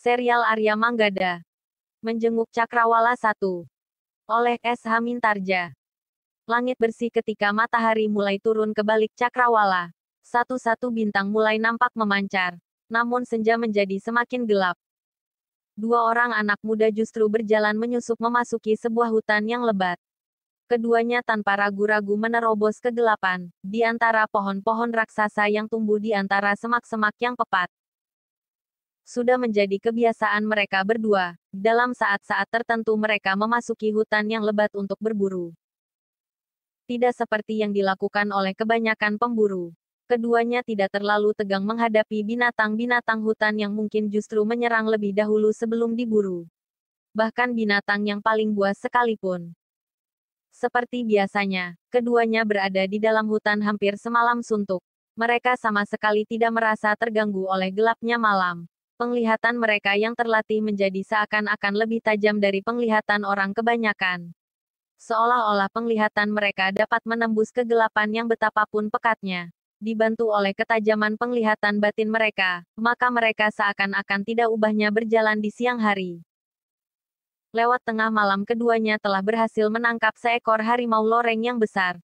serial Arya Manggada. Menjenguk Cakrawala 1. Oleh S. Hamin Tarja. Langit bersih ketika matahari mulai turun ke balik Cakrawala. Satu-satu bintang mulai nampak memancar. Namun senja menjadi semakin gelap. Dua orang anak muda justru berjalan menyusup memasuki sebuah hutan yang lebat. Keduanya tanpa ragu-ragu menerobos kegelapan, di antara pohon-pohon raksasa yang tumbuh di antara semak-semak yang pepat sudah menjadi kebiasaan mereka berdua. Dalam saat-saat tertentu mereka memasuki hutan yang lebat untuk berburu. Tidak seperti yang dilakukan oleh kebanyakan pemburu. Keduanya tidak terlalu tegang menghadapi binatang-binatang hutan yang mungkin justru menyerang lebih dahulu sebelum diburu. Bahkan binatang yang paling buas sekalipun. Seperti biasanya, keduanya berada di dalam hutan hampir semalam suntuk mereka sama sekali tidak merasa terganggu oleh gelapnya malam penglihatan mereka yang terlatih menjadi seakan-akan lebih tajam dari penglihatan orang kebanyakan. Seolah-olah penglihatan mereka dapat menembus kegelapan yang betapapun pekatnya. Dibantu oleh ketajaman penglihatan batin mereka, maka mereka seakan-akan tidak ubahnya berjalan di siang hari. Lewat tengah malam keduanya telah berhasil menangkap seekor harimau loreng yang besar.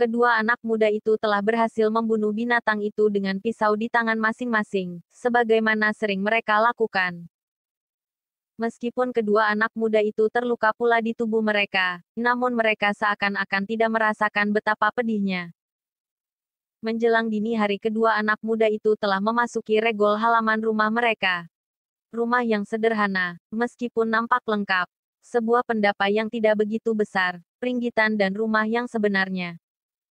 Kedua anak muda itu telah berhasil membunuh binatang itu dengan pisau di tangan masing-masing, sebagaimana sering mereka lakukan. Meskipun kedua anak muda itu terluka pula di tubuh mereka, namun mereka seakan-akan tidak merasakan betapa pedihnya. Menjelang dini hari kedua anak muda itu telah memasuki regol halaman rumah mereka. Rumah yang sederhana, meskipun nampak lengkap. Sebuah pendapa yang tidak begitu besar, peringgitan dan rumah yang sebenarnya.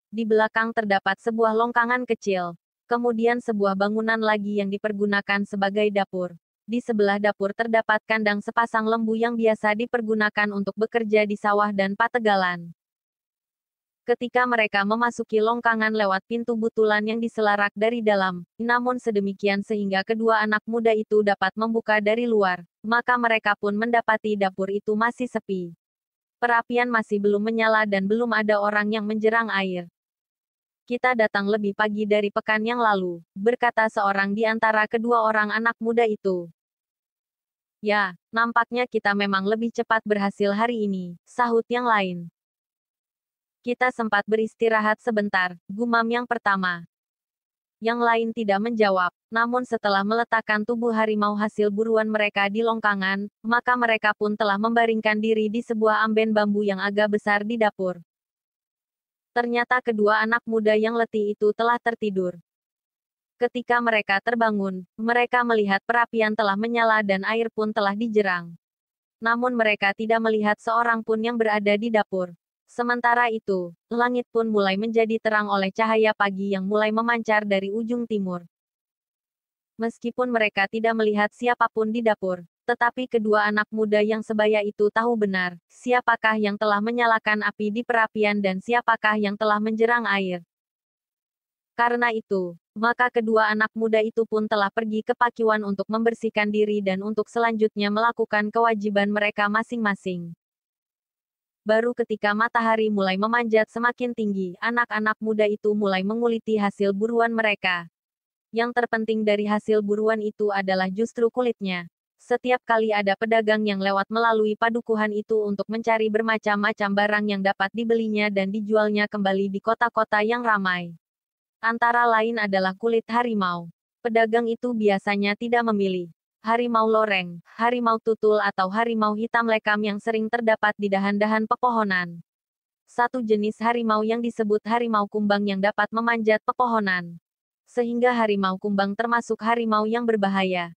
Di belakang terdapat sebuah longkangan kecil, kemudian sebuah bangunan lagi yang dipergunakan sebagai dapur. Di sebelah dapur terdapat kandang sepasang lembu yang biasa dipergunakan untuk bekerja di sawah dan pategalan. Ketika mereka memasuki longkangan lewat pintu butulan yang diselarak dari dalam, namun sedemikian sehingga kedua anak muda itu dapat membuka dari luar, maka mereka pun mendapati dapur itu masih sepi. Perapian masih belum menyala dan belum ada orang yang menjerang air kita datang lebih pagi dari pekan yang lalu, berkata seorang di antara kedua orang anak muda itu. Ya, nampaknya kita memang lebih cepat berhasil hari ini, sahut yang lain. Kita sempat beristirahat sebentar, gumam yang pertama. Yang lain tidak menjawab, namun setelah meletakkan tubuh harimau hasil buruan mereka di longkangan, maka mereka pun telah membaringkan diri di sebuah amben bambu yang agak besar di dapur. Ternyata kedua anak muda yang letih itu telah tertidur. Ketika mereka terbangun, mereka melihat perapian telah menyala dan air pun telah dijerang. Namun mereka tidak melihat seorang pun yang berada di dapur. Sementara itu, langit pun mulai menjadi terang oleh cahaya pagi yang mulai memancar dari ujung timur. Meskipun mereka tidak melihat siapapun di dapur, tetapi kedua anak muda yang sebaya itu tahu benar, siapakah yang telah menyalakan api di perapian dan siapakah yang telah menjerang air. Karena itu, maka kedua anak muda itu pun telah pergi ke pakiwan untuk membersihkan diri dan untuk selanjutnya melakukan kewajiban mereka masing-masing. Baru ketika matahari mulai memanjat semakin tinggi, anak-anak muda itu mulai menguliti hasil buruan mereka. Yang terpenting dari hasil buruan itu adalah justru kulitnya. Setiap kali ada pedagang yang lewat melalui padukuhan itu untuk mencari bermacam-macam barang yang dapat dibelinya dan dijualnya kembali di kota-kota yang ramai. Antara lain adalah kulit harimau. Pedagang itu biasanya tidak memilih harimau loreng, harimau tutul atau harimau hitam lekam yang sering terdapat di dahan-dahan pepohonan. Satu jenis harimau yang disebut harimau kumbang yang dapat memanjat pepohonan. Sehingga harimau kumbang termasuk harimau yang berbahaya.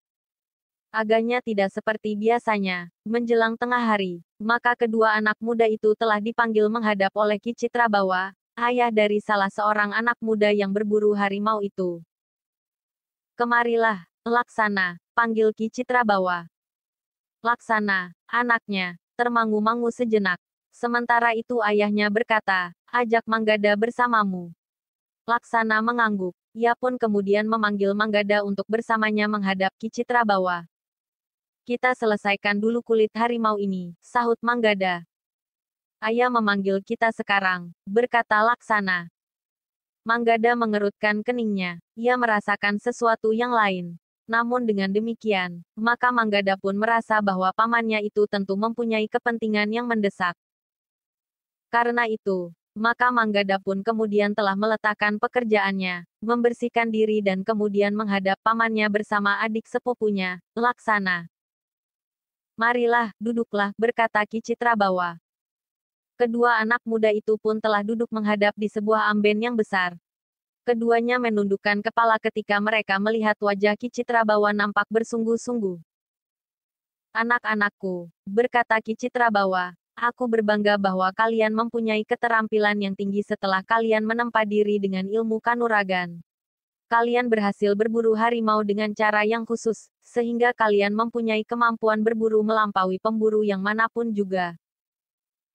Agaknya tidak seperti biasanya, menjelang tengah hari, maka kedua anak muda itu telah dipanggil menghadap oleh Ki Bawa, ayah dari salah seorang anak muda yang berburu harimau itu. Kemarilah, Laksana, panggil Ki Bawa. Laksana, anaknya, termangu-mangu sejenak. Sementara itu ayahnya berkata, ajak Manggada bersamamu. Laksana mengangguk. Ia pun kemudian memanggil Manggada untuk bersamanya menghadap Ki Bawah. Kita selesaikan dulu kulit harimau ini, sahut Manggada. Ayah memanggil kita sekarang, berkata Laksana. Manggada mengerutkan keningnya. Ia merasakan sesuatu yang lain. Namun dengan demikian, maka Manggada pun merasa bahwa pamannya itu tentu mempunyai kepentingan yang mendesak. Karena itu, maka Manggada pun kemudian telah meletakkan pekerjaannya, membersihkan diri dan kemudian menghadap pamannya bersama adik sepupunya, Laksana. Marilah, duduklah, berkata Ki Citra bawa. Kedua anak muda itu pun telah duduk menghadap di sebuah amben yang besar. Keduanya menundukkan kepala ketika mereka melihat wajah Ki Citra bawa nampak bersungguh-sungguh. Anak-anakku, berkata Ki Citra bawa, aku berbangga bahwa kalian mempunyai keterampilan yang tinggi setelah kalian menempa diri dengan ilmu kanuragan kalian berhasil berburu harimau dengan cara yang khusus, sehingga kalian mempunyai kemampuan berburu melampaui pemburu yang manapun juga.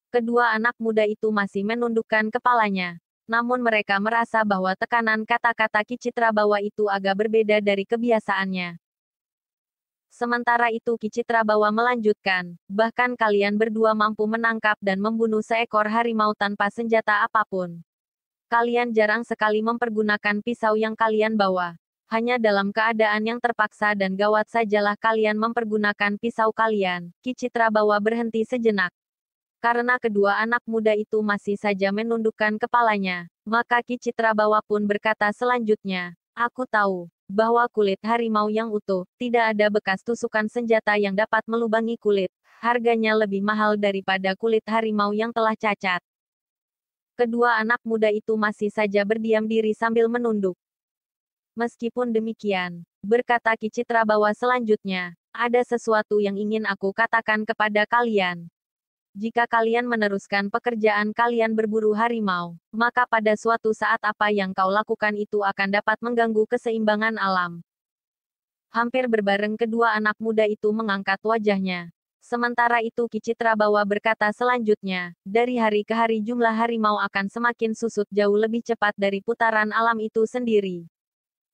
Kedua anak muda itu masih menundukkan kepalanya. Namun mereka merasa bahwa tekanan kata-kata Kicitra Bawa itu agak berbeda dari kebiasaannya. Sementara itu Kicitra Bawa melanjutkan, bahkan kalian berdua mampu menangkap dan membunuh seekor harimau tanpa senjata apapun. Kalian jarang sekali mempergunakan pisau yang kalian bawa. Hanya dalam keadaan yang terpaksa dan gawat sajalah kalian mempergunakan pisau kalian. Kicitra bawa berhenti sejenak. Karena kedua anak muda itu masih saja menundukkan kepalanya, maka Kicitra bawa pun berkata selanjutnya, Aku tahu, bahwa kulit harimau yang utuh, tidak ada bekas tusukan senjata yang dapat melubangi kulit. Harganya lebih mahal daripada kulit harimau yang telah cacat. Kedua anak muda itu masih saja berdiam diri sambil menunduk. Meskipun demikian, berkata Kicitra bahwa selanjutnya, ada sesuatu yang ingin aku katakan kepada kalian. Jika kalian meneruskan pekerjaan kalian berburu harimau, maka pada suatu saat apa yang kau lakukan itu akan dapat mengganggu keseimbangan alam. Hampir berbareng kedua anak muda itu mengangkat wajahnya, Sementara itu Kicitra Bawa berkata selanjutnya, dari hari ke hari jumlah harimau akan semakin susut jauh lebih cepat dari putaran alam itu sendiri.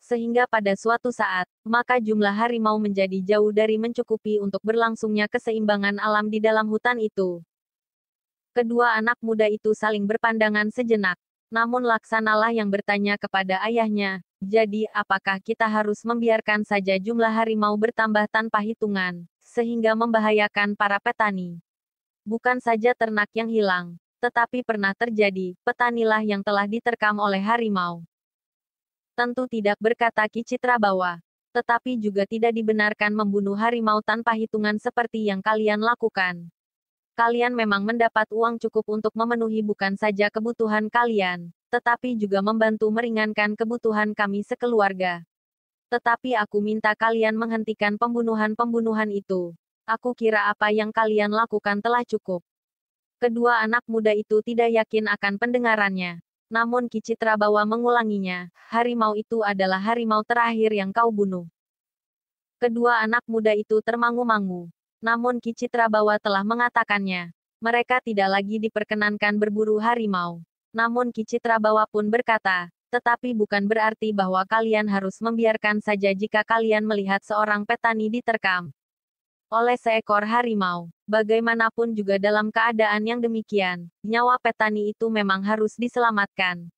Sehingga pada suatu saat, maka jumlah harimau menjadi jauh dari mencukupi untuk berlangsungnya keseimbangan alam di dalam hutan itu. Kedua anak muda itu saling berpandangan sejenak. Namun Laksanalah yang bertanya kepada ayahnya, jadi apakah kita harus membiarkan saja jumlah harimau bertambah tanpa hitungan? sehingga membahayakan para petani. Bukan saja ternak yang hilang, tetapi pernah terjadi, petanilah yang telah diterkam oleh harimau. Tentu tidak berkata Ki Citra bahwa, tetapi juga tidak dibenarkan membunuh harimau tanpa hitungan seperti yang kalian lakukan. Kalian memang mendapat uang cukup untuk memenuhi bukan saja kebutuhan kalian, tetapi juga membantu meringankan kebutuhan kami sekeluarga. Tetapi aku minta kalian menghentikan pembunuhan-pembunuhan itu. Aku kira apa yang kalian lakukan telah cukup. Kedua anak muda itu tidak yakin akan pendengarannya. Namun Kicitra bawa mengulanginya, harimau itu adalah harimau terakhir yang kau bunuh. Kedua anak muda itu termangu-mangu. Namun Kicitra bawa telah mengatakannya. Mereka tidak lagi diperkenankan berburu harimau. Namun Kicitra bawa pun berkata, tetapi bukan berarti bahwa kalian harus membiarkan saja jika kalian melihat seorang petani diterkam oleh seekor harimau. Bagaimanapun juga dalam keadaan yang demikian, nyawa petani itu memang harus diselamatkan.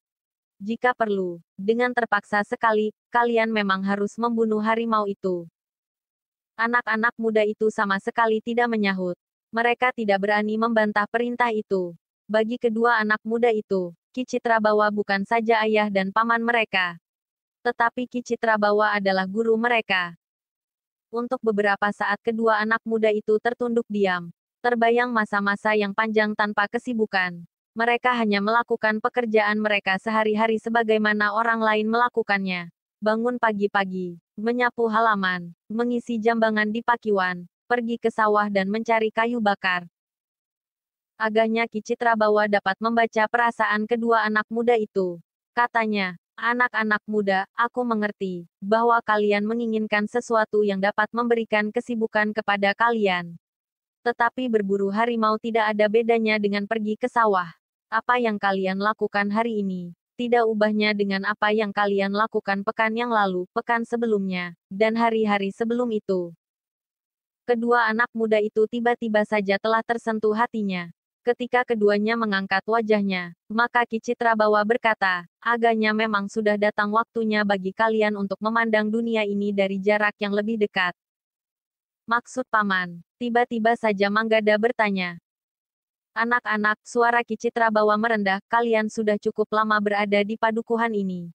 Jika perlu, dengan terpaksa sekali, kalian memang harus membunuh harimau itu. Anak-anak muda itu sama sekali tidak menyahut. Mereka tidak berani membantah perintah itu. Bagi kedua anak muda itu, Ki bawa bukan saja ayah dan paman mereka. Tetapi Ki bawa adalah guru mereka. Untuk beberapa saat kedua anak muda itu tertunduk diam. Terbayang masa-masa yang panjang tanpa kesibukan. Mereka hanya melakukan pekerjaan mereka sehari-hari sebagaimana orang lain melakukannya. Bangun pagi-pagi, menyapu halaman, mengisi jambangan di pakiwan, pergi ke sawah dan mencari kayu bakar, Agaknya Kicitra Bawa dapat membaca perasaan kedua anak muda itu. Katanya, anak-anak muda, aku mengerti bahwa kalian menginginkan sesuatu yang dapat memberikan kesibukan kepada kalian. Tetapi berburu harimau tidak ada bedanya dengan pergi ke sawah. Apa yang kalian lakukan hari ini, tidak ubahnya dengan apa yang kalian lakukan pekan yang lalu, pekan sebelumnya, dan hari-hari sebelum itu. Kedua anak muda itu tiba-tiba saja telah tersentuh hatinya. Ketika keduanya mengangkat wajahnya, maka Kicitra Bawa berkata, agaknya memang sudah datang waktunya bagi kalian untuk memandang dunia ini dari jarak yang lebih dekat. Maksud paman, tiba-tiba saja Manggada bertanya. Anak-anak, suara Kicitra Bawa merendah, kalian sudah cukup lama berada di padukuhan ini.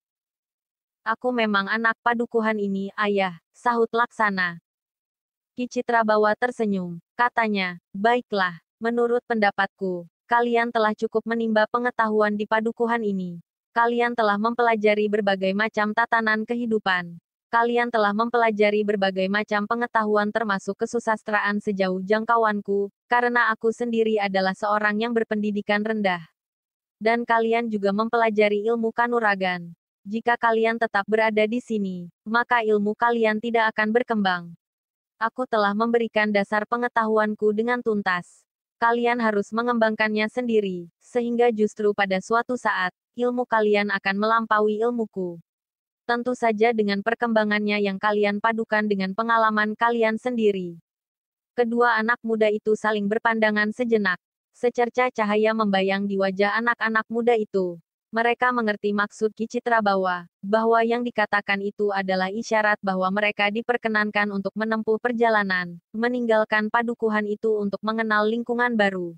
Aku memang anak padukuhan ini, ayah, sahut laksana. Kicitra Bawa tersenyum, katanya, baiklah, Menurut pendapatku, kalian telah cukup menimba pengetahuan di padukuhan ini. Kalian telah mempelajari berbagai macam tatanan kehidupan. Kalian telah mempelajari berbagai macam pengetahuan termasuk kesusastraan sejauh jangkauanku, karena aku sendiri adalah seorang yang berpendidikan rendah. Dan kalian juga mempelajari ilmu kanuragan. Jika kalian tetap berada di sini, maka ilmu kalian tidak akan berkembang. Aku telah memberikan dasar pengetahuanku dengan tuntas kalian harus mengembangkannya sendiri, sehingga justru pada suatu saat, ilmu kalian akan melampaui ilmuku. Tentu saja dengan perkembangannya yang kalian padukan dengan pengalaman kalian sendiri. Kedua anak muda itu saling berpandangan sejenak. Secerca cahaya membayang di wajah anak-anak muda itu. Mereka mengerti maksud Ki Citra bahwa, bahwa yang dikatakan itu adalah isyarat bahwa mereka diperkenankan untuk menempuh perjalanan, meninggalkan padukuhan itu untuk mengenal lingkungan baru.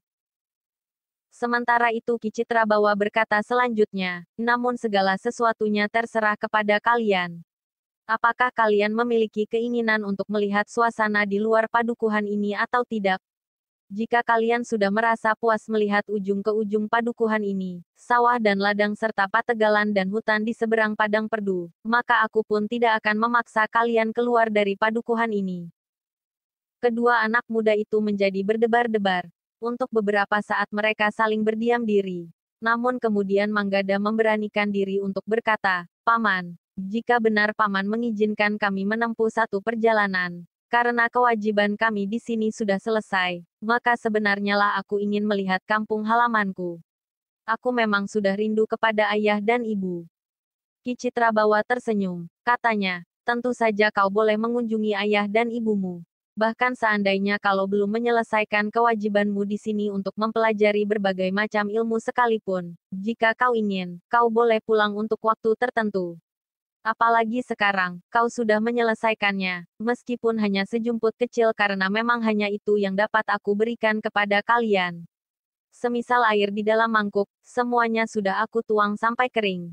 Sementara itu Ki Citra Bawa berkata selanjutnya, namun segala sesuatunya terserah kepada kalian. Apakah kalian memiliki keinginan untuk melihat suasana di luar padukuhan ini atau tidak? Jika kalian sudah merasa puas melihat ujung ke ujung padukuhan ini, sawah dan ladang serta pategalan dan hutan di seberang padang perdu, maka aku pun tidak akan memaksa kalian keluar dari padukuhan ini. Kedua anak muda itu menjadi berdebar-debar. Untuk beberapa saat mereka saling berdiam diri. Namun kemudian Manggada memberanikan diri untuk berkata, Paman, jika benar Paman mengizinkan kami menempuh satu perjalanan, karena kewajiban kami di sini sudah selesai, maka sebenarnya lah aku ingin melihat kampung halamanku. Aku memang sudah rindu kepada ayah dan ibu. Kicitra bawa tersenyum, katanya, tentu saja kau boleh mengunjungi ayah dan ibumu. Bahkan seandainya kalau belum menyelesaikan kewajibanmu di sini untuk mempelajari berbagai macam ilmu sekalipun, jika kau ingin, kau boleh pulang untuk waktu tertentu. Apalagi sekarang, kau sudah menyelesaikannya, meskipun hanya sejumput kecil karena memang hanya itu yang dapat aku berikan kepada kalian. Semisal air di dalam mangkuk, semuanya sudah aku tuang sampai kering.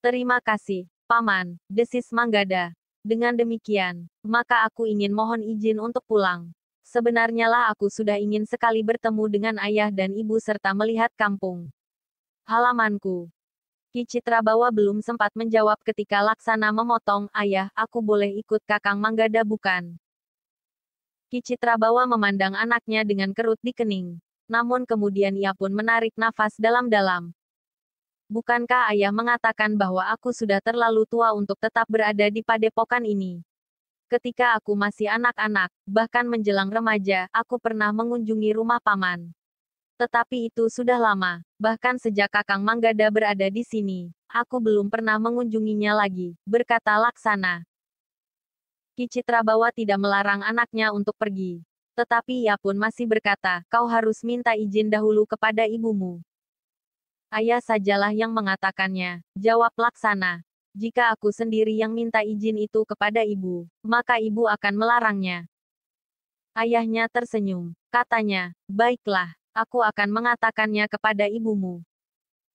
Terima kasih, Paman, desis Manggada. Dengan demikian, maka aku ingin mohon izin untuk pulang. Sebenarnya lah aku sudah ingin sekali bertemu dengan ayah dan ibu serta melihat kampung halamanku. Ki Bawa belum sempat menjawab ketika Laksana memotong, Ayah, aku boleh ikut Kakang Manggada bukan? Ki Bawa memandang anaknya dengan kerut di kening. Namun kemudian ia pun menarik nafas dalam-dalam. Bukankah ayah mengatakan bahwa aku sudah terlalu tua untuk tetap berada di padepokan ini? Ketika aku masih anak-anak, bahkan menjelang remaja, aku pernah mengunjungi rumah paman. Tetapi itu sudah lama, bahkan sejak Kakang Manggada berada di sini, aku belum pernah mengunjunginya lagi, berkata Laksana. Ki Citrabawa tidak melarang anaknya untuk pergi. Tetapi ia pun masih berkata, kau harus minta izin dahulu kepada ibumu. Ayah sajalah yang mengatakannya, jawab Laksana. Jika aku sendiri yang minta izin itu kepada ibu, maka ibu akan melarangnya. Ayahnya tersenyum, katanya, baiklah aku akan mengatakannya kepada ibumu.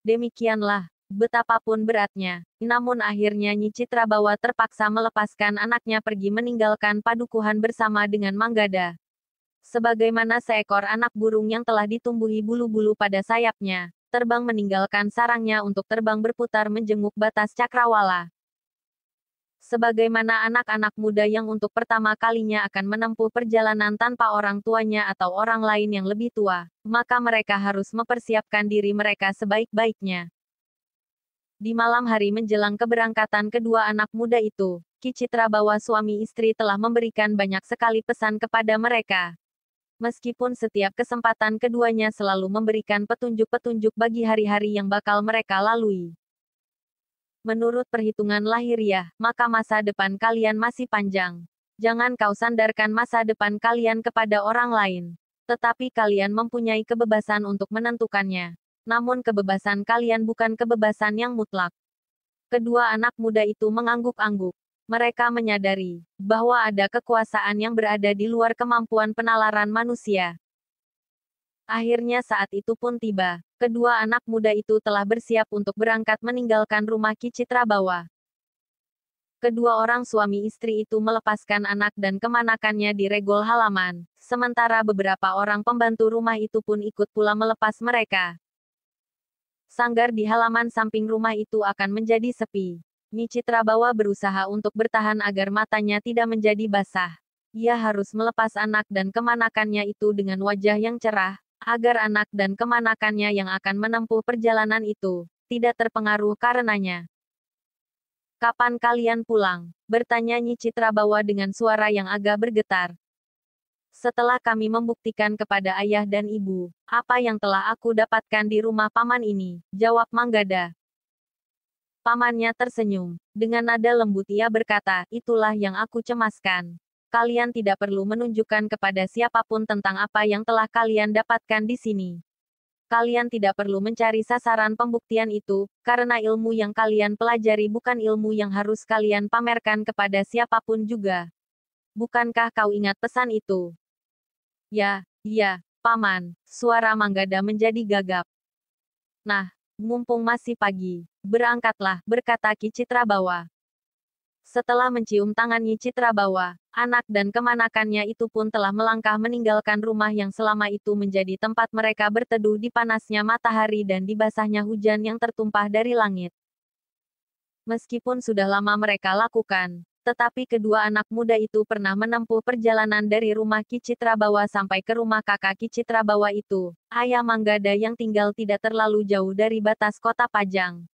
Demikianlah, betapapun beratnya, namun akhirnya Nyi Citra Bawa terpaksa melepaskan anaknya pergi meninggalkan padukuhan bersama dengan Manggada. Sebagaimana seekor anak burung yang telah ditumbuhi bulu-bulu pada sayapnya, terbang meninggalkan sarangnya untuk terbang berputar menjenguk batas cakrawala. Sebagaimana anak-anak muda yang untuk pertama kalinya akan menempuh perjalanan tanpa orang tuanya atau orang lain yang lebih tua, maka mereka harus mempersiapkan diri mereka sebaik-baiknya. Di malam hari menjelang keberangkatan kedua anak muda itu, Kicitra bahwa suami istri telah memberikan banyak sekali pesan kepada mereka. Meskipun setiap kesempatan keduanya selalu memberikan petunjuk-petunjuk bagi hari-hari yang bakal mereka lalui menurut perhitungan lahiriah, maka masa depan kalian masih panjang. Jangan kau sandarkan masa depan kalian kepada orang lain. Tetapi kalian mempunyai kebebasan untuk menentukannya. Namun kebebasan kalian bukan kebebasan yang mutlak. Kedua anak muda itu mengangguk-angguk. Mereka menyadari bahwa ada kekuasaan yang berada di luar kemampuan penalaran manusia, Akhirnya saat itu pun tiba. Kedua anak muda itu telah bersiap untuk berangkat meninggalkan rumah Ki Citra Bawa. Kedua orang suami istri itu melepaskan anak dan kemanakannya di regol halaman. Sementara beberapa orang pembantu rumah itu pun ikut pula melepas mereka. Sanggar di halaman samping rumah itu akan menjadi sepi. Ni Bawa berusaha untuk bertahan agar matanya tidak menjadi basah. Ia harus melepas anak dan kemanakannya itu dengan wajah yang cerah, agar anak dan kemanakannya yang akan menempuh perjalanan itu tidak terpengaruh karenanya. Kapan kalian pulang? Bertanya Nyi Citra Bawa dengan suara yang agak bergetar. Setelah kami membuktikan kepada ayah dan ibu, apa yang telah aku dapatkan di rumah paman ini, jawab Manggada. Pamannya tersenyum. Dengan nada lembut ia berkata, itulah yang aku cemaskan kalian tidak perlu menunjukkan kepada siapapun tentang apa yang telah kalian dapatkan di sini. Kalian tidak perlu mencari sasaran pembuktian itu, karena ilmu yang kalian pelajari bukan ilmu yang harus kalian pamerkan kepada siapapun juga. Bukankah kau ingat pesan itu? Ya, ya, paman, suara Manggada menjadi gagap. Nah, mumpung masih pagi, berangkatlah, berkata Kicitra bahwa setelah mencium tangannya Citra bawa, anak dan kemanakannya itu pun telah melangkah meninggalkan rumah yang selama itu menjadi tempat mereka berteduh di panasnya matahari dan di basahnya hujan yang tertumpah dari langit. Meskipun sudah lama mereka lakukan, tetapi kedua anak muda itu pernah menempuh perjalanan dari rumah Ki Citra Bawa sampai ke rumah kakak Ki Citra Bawa itu, Ayah Manggada yang tinggal tidak terlalu jauh dari batas kota Pajang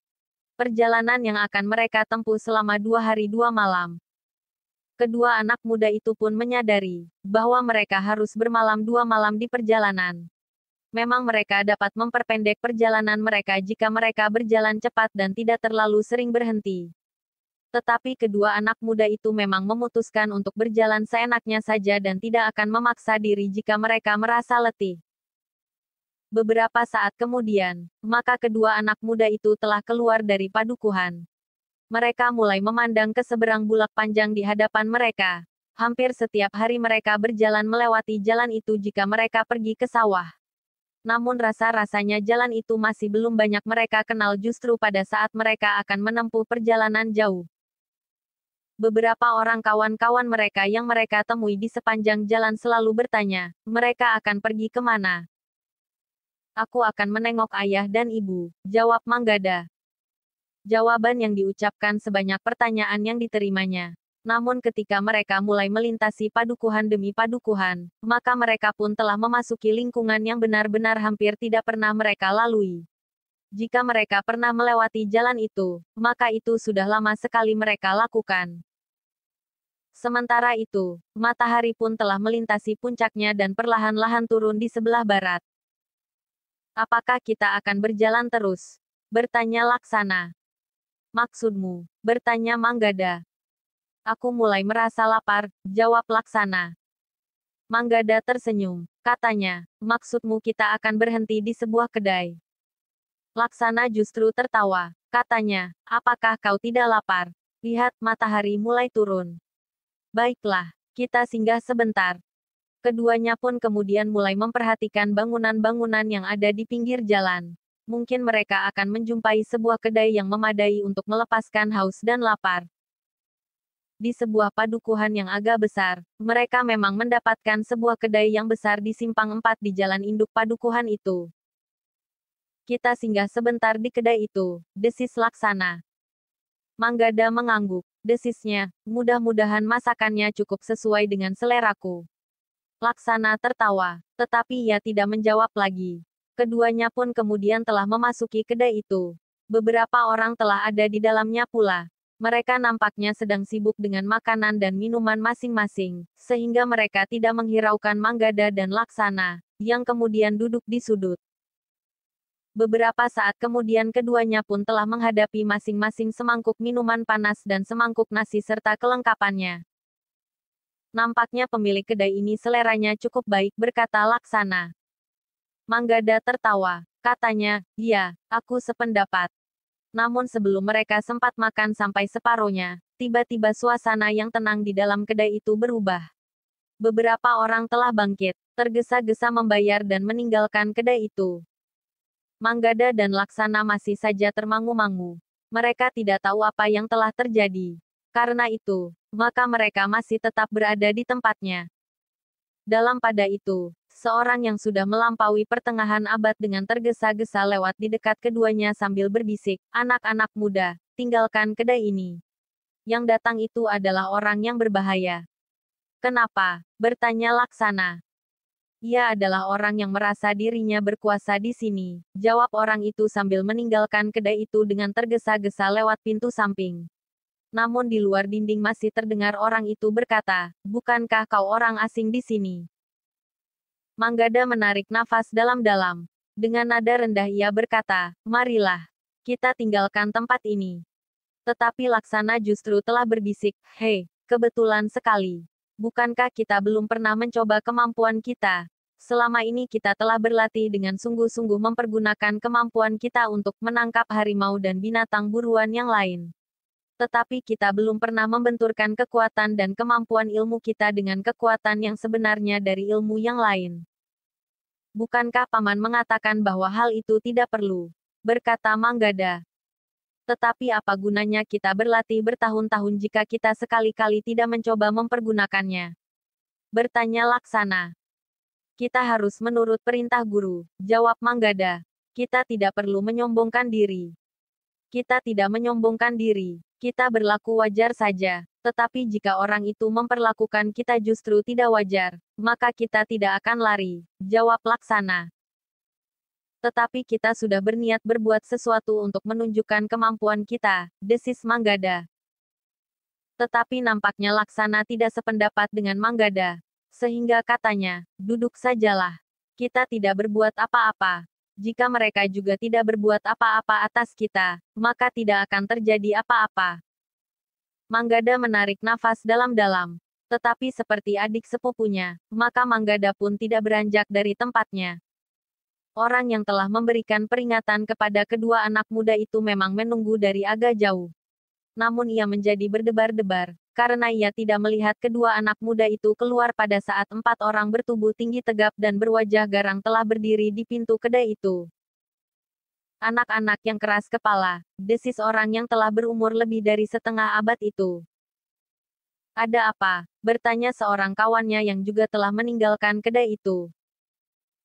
perjalanan yang akan mereka tempuh selama dua hari dua malam. Kedua anak muda itu pun menyadari bahwa mereka harus bermalam dua malam di perjalanan. Memang mereka dapat memperpendek perjalanan mereka jika mereka berjalan cepat dan tidak terlalu sering berhenti. Tetapi kedua anak muda itu memang memutuskan untuk berjalan seenaknya saja dan tidak akan memaksa diri jika mereka merasa letih. Beberapa saat kemudian, maka kedua anak muda itu telah keluar dari padukuhan. Mereka mulai memandang ke seberang bulak panjang di hadapan mereka. Hampir setiap hari mereka berjalan melewati jalan itu jika mereka pergi ke sawah. Namun rasa-rasanya jalan itu masih belum banyak mereka kenal justru pada saat mereka akan menempuh perjalanan jauh. Beberapa orang kawan-kawan mereka yang mereka temui di sepanjang jalan selalu bertanya, mereka akan pergi kemana? Aku akan menengok ayah dan ibu, jawab Manggada. Jawaban yang diucapkan sebanyak pertanyaan yang diterimanya. Namun ketika mereka mulai melintasi padukuhan demi padukuhan, maka mereka pun telah memasuki lingkungan yang benar-benar hampir tidak pernah mereka lalui. Jika mereka pernah melewati jalan itu, maka itu sudah lama sekali mereka lakukan. Sementara itu, matahari pun telah melintasi puncaknya dan perlahan-lahan turun di sebelah barat. Apakah kita akan berjalan terus? Bertanya Laksana. Maksudmu, bertanya Manggada. Aku mulai merasa lapar, jawab Laksana. Manggada tersenyum, katanya, maksudmu kita akan berhenti di sebuah kedai. Laksana justru tertawa, katanya, apakah kau tidak lapar? Lihat matahari mulai turun. Baiklah, kita singgah sebentar, Keduanya pun kemudian mulai memperhatikan bangunan-bangunan yang ada di pinggir jalan. Mungkin mereka akan menjumpai sebuah kedai yang memadai untuk melepaskan haus dan lapar. Di sebuah padukuhan yang agak besar, mereka memang mendapatkan sebuah kedai yang besar di simpang empat di jalan induk padukuhan itu. Kita singgah sebentar di kedai itu, desis laksana. Manggada mengangguk, desisnya, mudah-mudahan masakannya cukup sesuai dengan seleraku. Laksana tertawa, tetapi ia tidak menjawab lagi. Keduanya pun kemudian telah memasuki kedai itu. Beberapa orang telah ada di dalamnya pula. Mereka nampaknya sedang sibuk dengan makanan dan minuman masing-masing, sehingga mereka tidak menghiraukan Manggada dan Laksana, yang kemudian duduk di sudut. Beberapa saat kemudian keduanya pun telah menghadapi masing-masing semangkuk minuman panas dan semangkuk nasi serta kelengkapannya. Nampaknya pemilik kedai ini seleranya cukup baik, berkata Laksana. Manggada tertawa. Katanya, ya, aku sependapat. Namun sebelum mereka sempat makan sampai separohnya, tiba-tiba suasana yang tenang di dalam kedai itu berubah. Beberapa orang telah bangkit, tergesa-gesa membayar dan meninggalkan kedai itu. Manggada dan Laksana masih saja termangu-mangu. Mereka tidak tahu apa yang telah terjadi. Karena itu, maka mereka masih tetap berada di tempatnya. Dalam pada itu, seorang yang sudah melampaui pertengahan abad dengan tergesa-gesa lewat di dekat keduanya sambil berbisik, anak-anak muda, tinggalkan kedai ini. Yang datang itu adalah orang yang berbahaya. Kenapa? Bertanya Laksana. Ia adalah orang yang merasa dirinya berkuasa di sini, jawab orang itu sambil meninggalkan kedai itu dengan tergesa-gesa lewat pintu samping. Namun di luar dinding masih terdengar orang itu berkata, bukankah kau orang asing di sini? Manggada menarik nafas dalam-dalam. Dengan nada rendah ia berkata, marilah, kita tinggalkan tempat ini. Tetapi Laksana justru telah berbisik, hei, kebetulan sekali. Bukankah kita belum pernah mencoba kemampuan kita, Selama ini kita telah berlatih dengan sungguh-sungguh mempergunakan kemampuan kita untuk menangkap harimau dan binatang buruan yang lain tetapi kita belum pernah membenturkan kekuatan dan kemampuan ilmu kita dengan kekuatan yang sebenarnya dari ilmu yang lain. Bukankah Paman mengatakan bahwa hal itu tidak perlu? Berkata Manggada. Tetapi apa gunanya kita berlatih bertahun-tahun jika kita sekali-kali tidak mencoba mempergunakannya? Bertanya Laksana. Kita harus menurut perintah guru, jawab Manggada. Kita tidak perlu menyombongkan diri. Kita tidak menyombongkan diri kita berlaku wajar saja. Tetapi jika orang itu memperlakukan kita justru tidak wajar, maka kita tidak akan lari, jawab laksana. Tetapi kita sudah berniat berbuat sesuatu untuk menunjukkan kemampuan kita, desis Manggada. Tetapi nampaknya laksana tidak sependapat dengan Manggada. Sehingga katanya, duduk sajalah. Kita tidak berbuat apa-apa, jika mereka juga tidak berbuat apa-apa atas kita, maka tidak akan terjadi apa-apa. Manggada menarik nafas dalam-dalam. Tetapi seperti adik sepupunya, maka Manggada pun tidak beranjak dari tempatnya. Orang yang telah memberikan peringatan kepada kedua anak muda itu memang menunggu dari agak jauh. Namun ia menjadi berdebar-debar, karena ia tidak melihat kedua anak muda itu keluar pada saat empat orang bertubuh tinggi tegap dan berwajah garang telah berdiri di pintu kedai itu. Anak-anak yang keras kepala, desis orang yang telah berumur lebih dari setengah abad itu. Ada apa? Bertanya seorang kawannya yang juga telah meninggalkan kedai itu.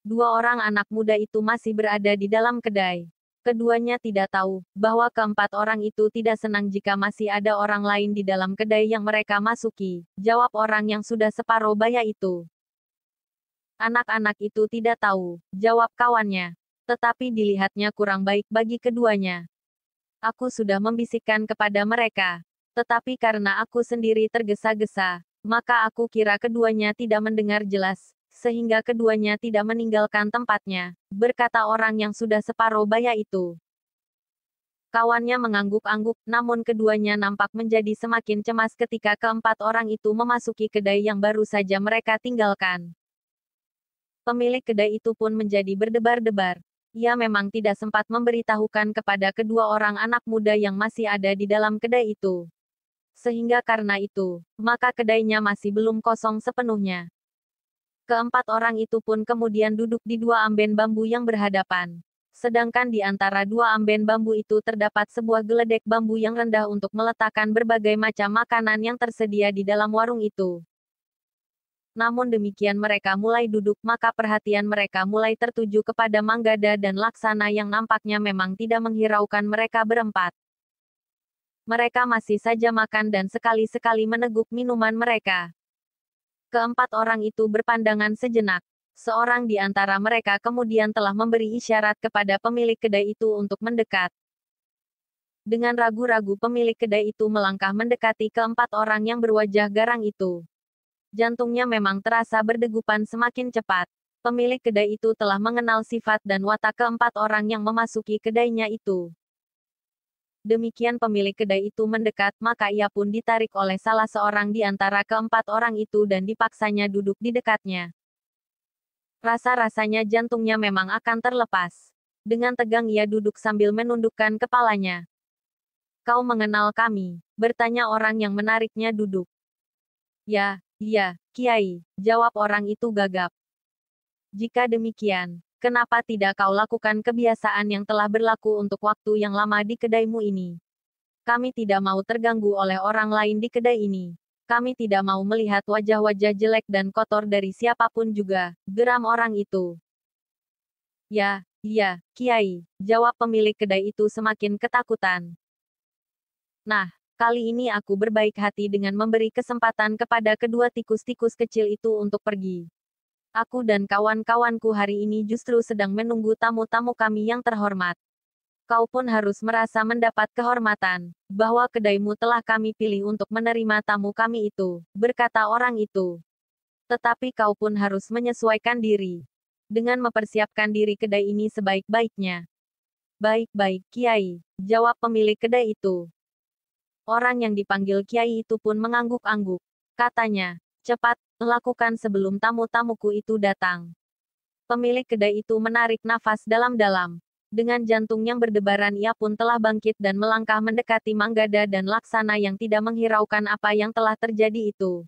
Dua orang anak muda itu masih berada di dalam kedai. Keduanya tidak tahu bahwa keempat orang itu tidak senang jika masih ada orang lain di dalam kedai yang mereka masuki, jawab orang yang sudah separuh baya itu. Anak-anak itu tidak tahu, jawab kawannya. Tetapi dilihatnya kurang baik bagi keduanya. Aku sudah membisikkan kepada mereka. Tetapi karena aku sendiri tergesa-gesa, maka aku kira keduanya tidak mendengar jelas sehingga keduanya tidak meninggalkan tempatnya, berkata orang yang sudah separuh baya itu. Kawannya mengangguk-angguk, namun keduanya nampak menjadi semakin cemas ketika keempat orang itu memasuki kedai yang baru saja mereka tinggalkan. Pemilik kedai itu pun menjadi berdebar-debar. Ia memang tidak sempat memberitahukan kepada kedua orang anak muda yang masih ada di dalam kedai itu. Sehingga karena itu, maka kedainya masih belum kosong sepenuhnya. Keempat orang itu pun kemudian duduk di dua amben bambu yang berhadapan. Sedangkan di antara dua amben bambu itu terdapat sebuah geledek bambu yang rendah untuk meletakkan berbagai macam makanan yang tersedia di dalam warung itu. Namun demikian mereka mulai duduk maka perhatian mereka mulai tertuju kepada Manggada dan Laksana yang nampaknya memang tidak menghiraukan mereka berempat. Mereka masih saja makan dan sekali-sekali meneguk minuman mereka. Keempat orang itu berpandangan sejenak. Seorang di antara mereka kemudian telah memberi isyarat kepada pemilik kedai itu untuk mendekat. Dengan ragu-ragu pemilik kedai itu melangkah mendekati keempat orang yang berwajah garang itu. Jantungnya memang terasa berdegupan semakin cepat. Pemilik kedai itu telah mengenal sifat dan watak keempat orang yang memasuki kedainya itu. Demikian pemilik kedai itu mendekat, maka ia pun ditarik oleh salah seorang di antara keempat orang itu dan dipaksanya duduk di dekatnya. Rasa-rasanya jantungnya memang akan terlepas. Dengan tegang ia duduk sambil menundukkan kepalanya. Kau mengenal kami, bertanya orang yang menariknya duduk. Ya, iya, Kiai, jawab orang itu gagap. Jika demikian, Kenapa tidak kau lakukan kebiasaan yang telah berlaku untuk waktu yang lama di kedaimu ini? Kami tidak mau terganggu oleh orang lain di kedai ini. Kami tidak mau melihat wajah-wajah jelek dan kotor dari siapapun juga, geram orang itu. Ya, ya, Kiai, jawab pemilik kedai itu semakin ketakutan. Nah, kali ini aku berbaik hati dengan memberi kesempatan kepada kedua tikus-tikus kecil itu untuk pergi. Aku dan kawan-kawanku hari ini justru sedang menunggu tamu-tamu kami yang terhormat. Kau pun harus merasa mendapat kehormatan bahwa kedaimu telah kami pilih untuk menerima tamu kami itu, berkata orang itu. Tetapi kau pun harus menyesuaikan diri dengan mempersiapkan diri kedai ini sebaik-baiknya. Baik-baik, Kiai, jawab pemilik kedai itu. Orang yang dipanggil Kiai itu pun mengangguk-angguk. Katanya, cepat lakukan sebelum tamu-tamuku itu datang. Pemilik kedai itu menarik nafas dalam-dalam. Dengan jantung yang berdebaran ia pun telah bangkit dan melangkah mendekati Manggada dan Laksana yang tidak menghiraukan apa yang telah terjadi itu.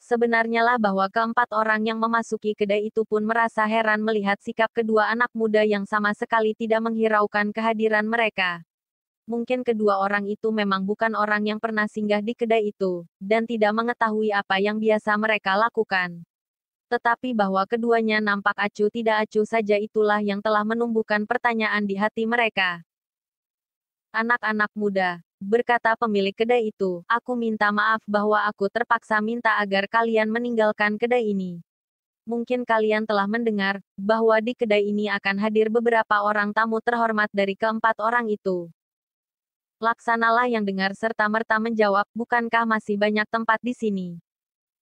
Sebenarnya lah bahwa keempat orang yang memasuki kedai itu pun merasa heran melihat sikap kedua anak muda yang sama sekali tidak menghiraukan kehadiran mereka. Mungkin kedua orang itu memang bukan orang yang pernah singgah di kedai itu, dan tidak mengetahui apa yang biasa mereka lakukan. Tetapi bahwa keduanya nampak acu tidak acu saja itulah yang telah menumbuhkan pertanyaan di hati mereka. Anak-anak muda, berkata pemilik kedai itu, aku minta maaf bahwa aku terpaksa minta agar kalian meninggalkan kedai ini. Mungkin kalian telah mendengar bahwa di kedai ini akan hadir beberapa orang tamu terhormat dari keempat orang itu. Laksanalah yang dengar serta-merta menjawab, bukankah masih banyak tempat di sini?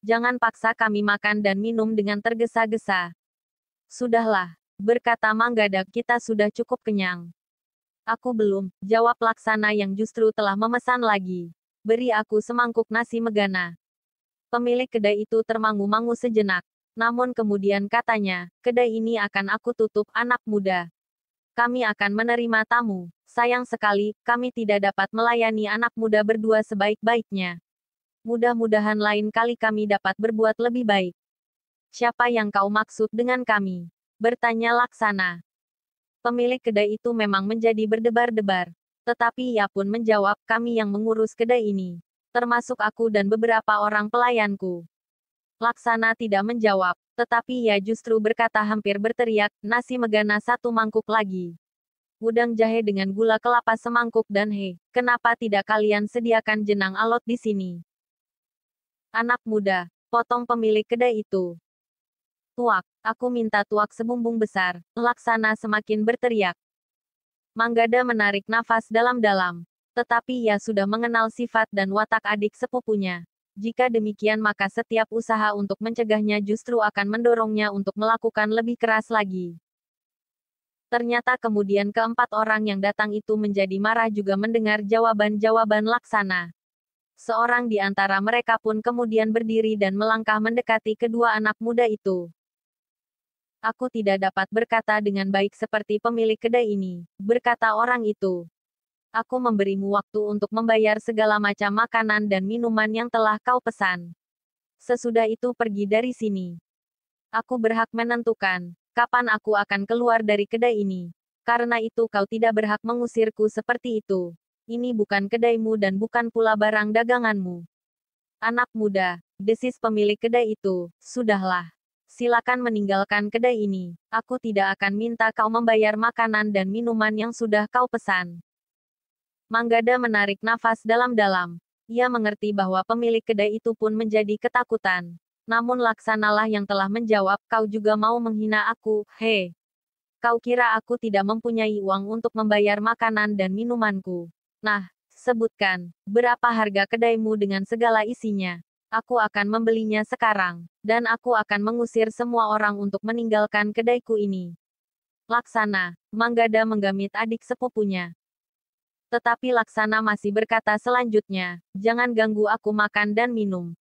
Jangan paksa kami makan dan minum dengan tergesa-gesa. Sudahlah, berkata Manggadak kita sudah cukup kenyang. Aku belum, jawab laksana yang justru telah memesan lagi. Beri aku semangkuk nasi megana. Pemilik kedai itu termangu-mangu sejenak. Namun kemudian katanya, kedai ini akan aku tutup anak muda. Kami akan menerima tamu. Sayang sekali, kami tidak dapat melayani anak muda berdua sebaik-baiknya. Mudah-mudahan lain kali kami dapat berbuat lebih baik. Siapa yang kau maksud dengan kami? Bertanya Laksana. Pemilik kedai itu memang menjadi berdebar-debar. Tetapi ia pun menjawab, kami yang mengurus kedai ini. Termasuk aku dan beberapa orang pelayanku. Laksana tidak menjawab, tetapi ia justru berkata hampir berteriak, nasi megana satu mangkuk lagi udang jahe dengan gula kelapa semangkuk dan he, kenapa tidak kalian sediakan jenang alot di sini? Anak muda, potong pemilik kedai itu. Tuak, aku minta tuak sebumbung besar, laksana semakin berteriak. Manggada menarik nafas dalam-dalam. Tetapi ia sudah mengenal sifat dan watak adik sepupunya. Jika demikian maka setiap usaha untuk mencegahnya justru akan mendorongnya untuk melakukan lebih keras lagi. Ternyata kemudian keempat orang yang datang itu menjadi marah juga mendengar jawaban-jawaban laksana. Seorang di antara mereka pun kemudian berdiri dan melangkah mendekati kedua anak muda itu. Aku tidak dapat berkata dengan baik seperti pemilik kedai ini, berkata orang itu. Aku memberimu waktu untuk membayar segala macam makanan dan minuman yang telah kau pesan. Sesudah itu pergi dari sini. Aku berhak menentukan Kapan aku akan keluar dari kedai ini? Karena itu kau tidak berhak mengusirku seperti itu. Ini bukan kedaimu dan bukan pula barang daganganmu. Anak muda, desis pemilik kedai itu, sudahlah. Silakan meninggalkan kedai ini. Aku tidak akan minta kau membayar makanan dan minuman yang sudah kau pesan. Manggada menarik nafas dalam-dalam. Ia mengerti bahwa pemilik kedai itu pun menjadi ketakutan. Namun laksanalah yang telah menjawab, kau juga mau menghina aku, he. Kau kira aku tidak mempunyai uang untuk membayar makanan dan minumanku. Nah, sebutkan, berapa harga kedaimu dengan segala isinya? Aku akan membelinya sekarang, dan aku akan mengusir semua orang untuk meninggalkan kedaiku ini. Laksana, Manggada menggamit adik sepupunya. Tetapi Laksana masih berkata selanjutnya, jangan ganggu aku makan dan minum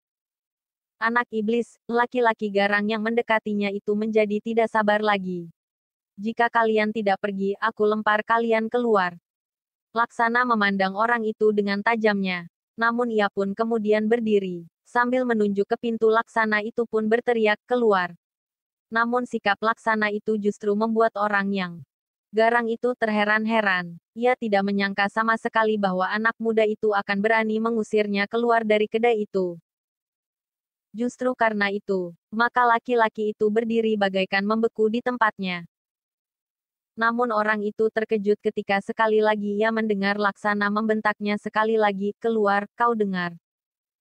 anak iblis, laki-laki garang yang mendekatinya itu menjadi tidak sabar lagi. Jika kalian tidak pergi, aku lempar kalian keluar. Laksana memandang orang itu dengan tajamnya. Namun ia pun kemudian berdiri, sambil menunjuk ke pintu Laksana itu pun berteriak keluar. Namun sikap Laksana itu justru membuat orang yang garang itu terheran-heran. Ia tidak menyangka sama sekali bahwa anak muda itu akan berani mengusirnya keluar dari kedai itu. Justru karena itu, maka laki-laki itu berdiri bagaikan membeku di tempatnya. Namun orang itu terkejut ketika sekali lagi ia mendengar laksana membentaknya sekali lagi, keluar, kau dengar.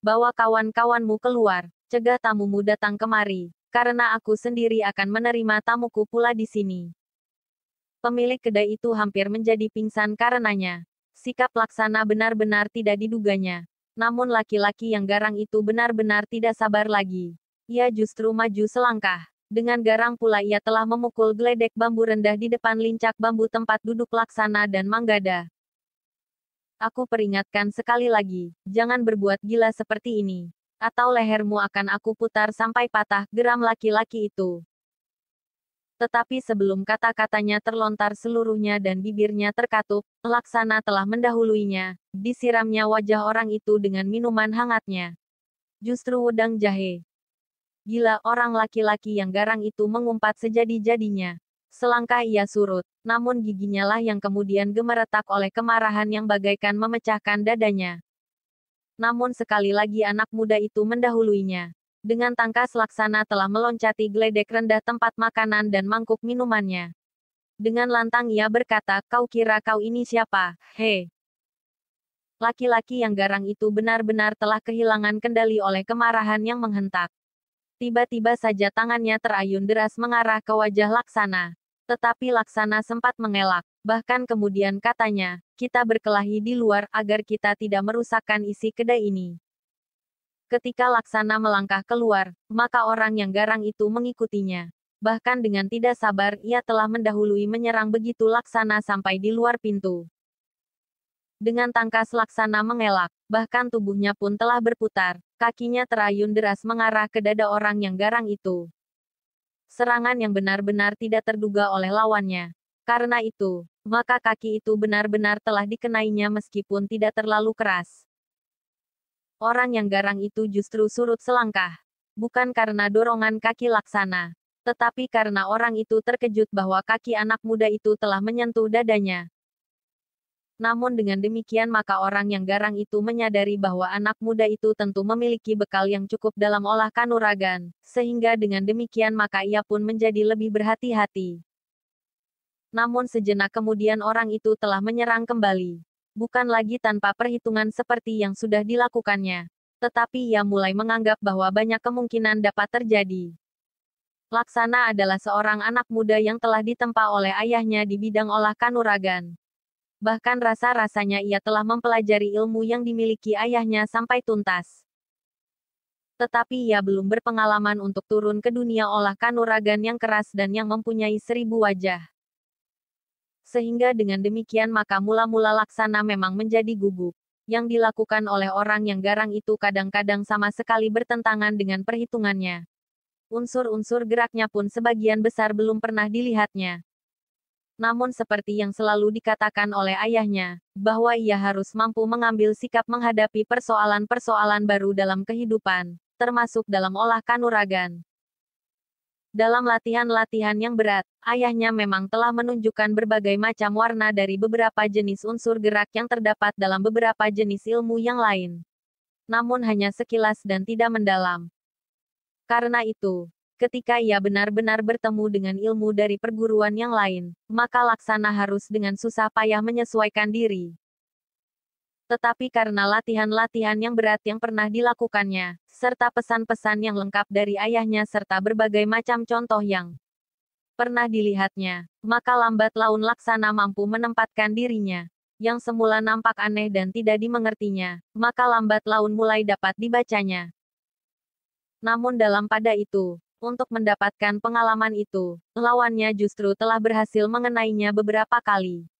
Bawa kawan-kawanmu keluar, cegah tamumu datang kemari, karena aku sendiri akan menerima tamuku pula di sini. Pemilik kedai itu hampir menjadi pingsan karenanya. Sikap laksana benar-benar tidak diduganya. Namun laki-laki yang garang itu benar-benar tidak sabar lagi. Ia justru maju selangkah. Dengan garang pula ia telah memukul geledek bambu rendah di depan lincak bambu tempat duduk laksana dan manggada. Aku peringatkan sekali lagi, jangan berbuat gila seperti ini. Atau lehermu akan aku putar sampai patah, geram laki-laki itu. Tetapi sebelum kata-katanya terlontar seluruhnya dan bibirnya terkatup, laksana telah mendahuluinya, disiramnya wajah orang itu dengan minuman hangatnya. Justru wedang jahe. Gila orang laki-laki yang garang itu mengumpat sejadi-jadinya. Selangkah ia surut, namun giginya lah yang kemudian gemeretak oleh kemarahan yang bagaikan memecahkan dadanya. Namun sekali lagi anak muda itu mendahuluinya dengan tangkas Laksana telah meloncati geledek rendah tempat makanan dan mangkuk minumannya. Dengan lantang ia berkata, kau kira kau ini siapa, he? Laki-laki yang garang itu benar-benar telah kehilangan kendali oleh kemarahan yang menghentak. Tiba-tiba saja tangannya terayun deras mengarah ke wajah Laksana. Tetapi Laksana sempat mengelak. Bahkan kemudian katanya, kita berkelahi di luar agar kita tidak merusakkan isi kedai ini. Ketika Laksana melangkah keluar, maka orang yang garang itu mengikutinya. Bahkan dengan tidak sabar, ia telah mendahului menyerang begitu Laksana sampai di luar pintu. Dengan tangkas Laksana mengelak, bahkan tubuhnya pun telah berputar, kakinya terayun deras mengarah ke dada orang yang garang itu. Serangan yang benar-benar tidak terduga oleh lawannya. Karena itu, maka kaki itu benar-benar telah dikenainya meskipun tidak terlalu keras. Orang yang garang itu justru surut selangkah. Bukan karena dorongan kaki laksana. Tetapi karena orang itu terkejut bahwa kaki anak muda itu telah menyentuh dadanya. Namun dengan demikian maka orang yang garang itu menyadari bahwa anak muda itu tentu memiliki bekal yang cukup dalam olah kanuragan, sehingga dengan demikian maka ia pun menjadi lebih berhati-hati. Namun sejenak kemudian orang itu telah menyerang kembali bukan lagi tanpa perhitungan seperti yang sudah dilakukannya. Tetapi ia mulai menganggap bahwa banyak kemungkinan dapat terjadi. Laksana adalah seorang anak muda yang telah ditempa oleh ayahnya di bidang olah kanuragan. Bahkan rasa-rasanya ia telah mempelajari ilmu yang dimiliki ayahnya sampai tuntas. Tetapi ia belum berpengalaman untuk turun ke dunia olah kanuragan yang keras dan yang mempunyai seribu wajah. Sehingga dengan demikian maka mula-mula laksana memang menjadi gugup. Yang dilakukan oleh orang yang garang itu kadang-kadang sama sekali bertentangan dengan perhitungannya. Unsur-unsur geraknya pun sebagian besar belum pernah dilihatnya. Namun seperti yang selalu dikatakan oleh ayahnya, bahwa ia harus mampu mengambil sikap menghadapi persoalan-persoalan baru dalam kehidupan, termasuk dalam olah kanuragan. Dalam latihan-latihan yang berat, ayahnya memang telah menunjukkan berbagai macam warna dari beberapa jenis unsur gerak yang terdapat dalam beberapa jenis ilmu yang lain. Namun hanya sekilas dan tidak mendalam. Karena itu, ketika ia benar-benar bertemu dengan ilmu dari perguruan yang lain, maka laksana harus dengan susah payah menyesuaikan diri, tetapi karena latihan-latihan yang berat yang pernah dilakukannya, serta pesan-pesan yang lengkap dari ayahnya serta berbagai macam contoh yang pernah dilihatnya, maka lambat laun laksana mampu menempatkan dirinya yang semula nampak aneh dan tidak dimengertinya, maka lambat laun mulai dapat dibacanya. Namun dalam pada itu, untuk mendapatkan pengalaman itu, lawannya justru telah berhasil mengenainya beberapa kali.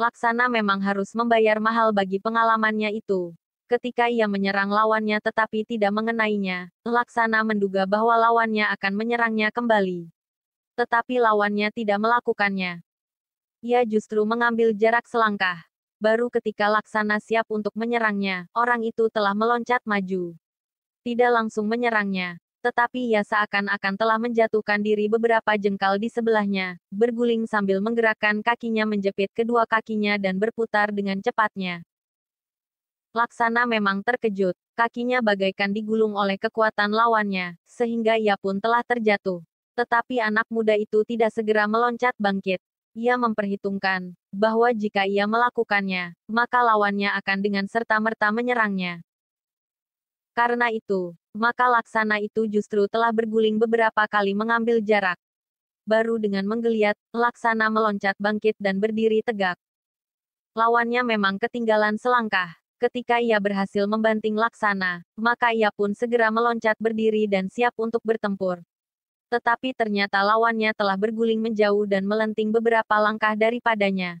Laksana memang harus membayar mahal bagi pengalamannya itu. Ketika ia menyerang lawannya tetapi tidak mengenainya, Laksana menduga bahwa lawannya akan menyerangnya kembali. Tetapi lawannya tidak melakukannya. Ia justru mengambil jarak selangkah. Baru ketika Laksana siap untuk menyerangnya, orang itu telah meloncat maju. Tidak langsung menyerangnya, tetapi ia seakan-akan telah menjatuhkan diri beberapa jengkal di sebelahnya, berguling sambil menggerakkan kakinya menjepit kedua kakinya dan berputar dengan cepatnya. Laksana memang terkejut, kakinya bagaikan digulung oleh kekuatan lawannya, sehingga ia pun telah terjatuh. Tetapi anak muda itu tidak segera meloncat bangkit. Ia memperhitungkan bahwa jika ia melakukannya, maka lawannya akan dengan serta-merta menyerangnya. Karena itu, maka laksana itu justru telah berguling beberapa kali mengambil jarak. Baru dengan menggeliat, laksana meloncat bangkit dan berdiri tegak. Lawannya memang ketinggalan selangkah. Ketika ia berhasil membanting laksana, maka ia pun segera meloncat berdiri dan siap untuk bertempur. Tetapi ternyata lawannya telah berguling menjauh dan melenting beberapa langkah daripadanya.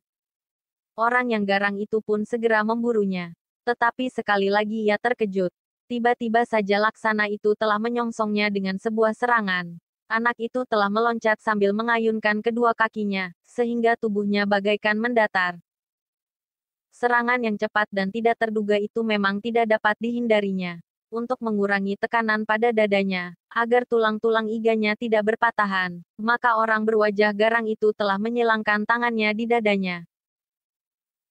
Orang yang garang itu pun segera memburunya. Tetapi sekali lagi ia terkejut. Tiba-tiba saja laksana itu telah menyongsongnya dengan sebuah serangan. Anak itu telah meloncat sambil mengayunkan kedua kakinya, sehingga tubuhnya bagaikan mendatar. Serangan yang cepat dan tidak terduga itu memang tidak dapat dihindarinya. Untuk mengurangi tekanan pada dadanya, agar tulang-tulang iganya tidak berpatahan, maka orang berwajah garang itu telah menyilangkan tangannya di dadanya.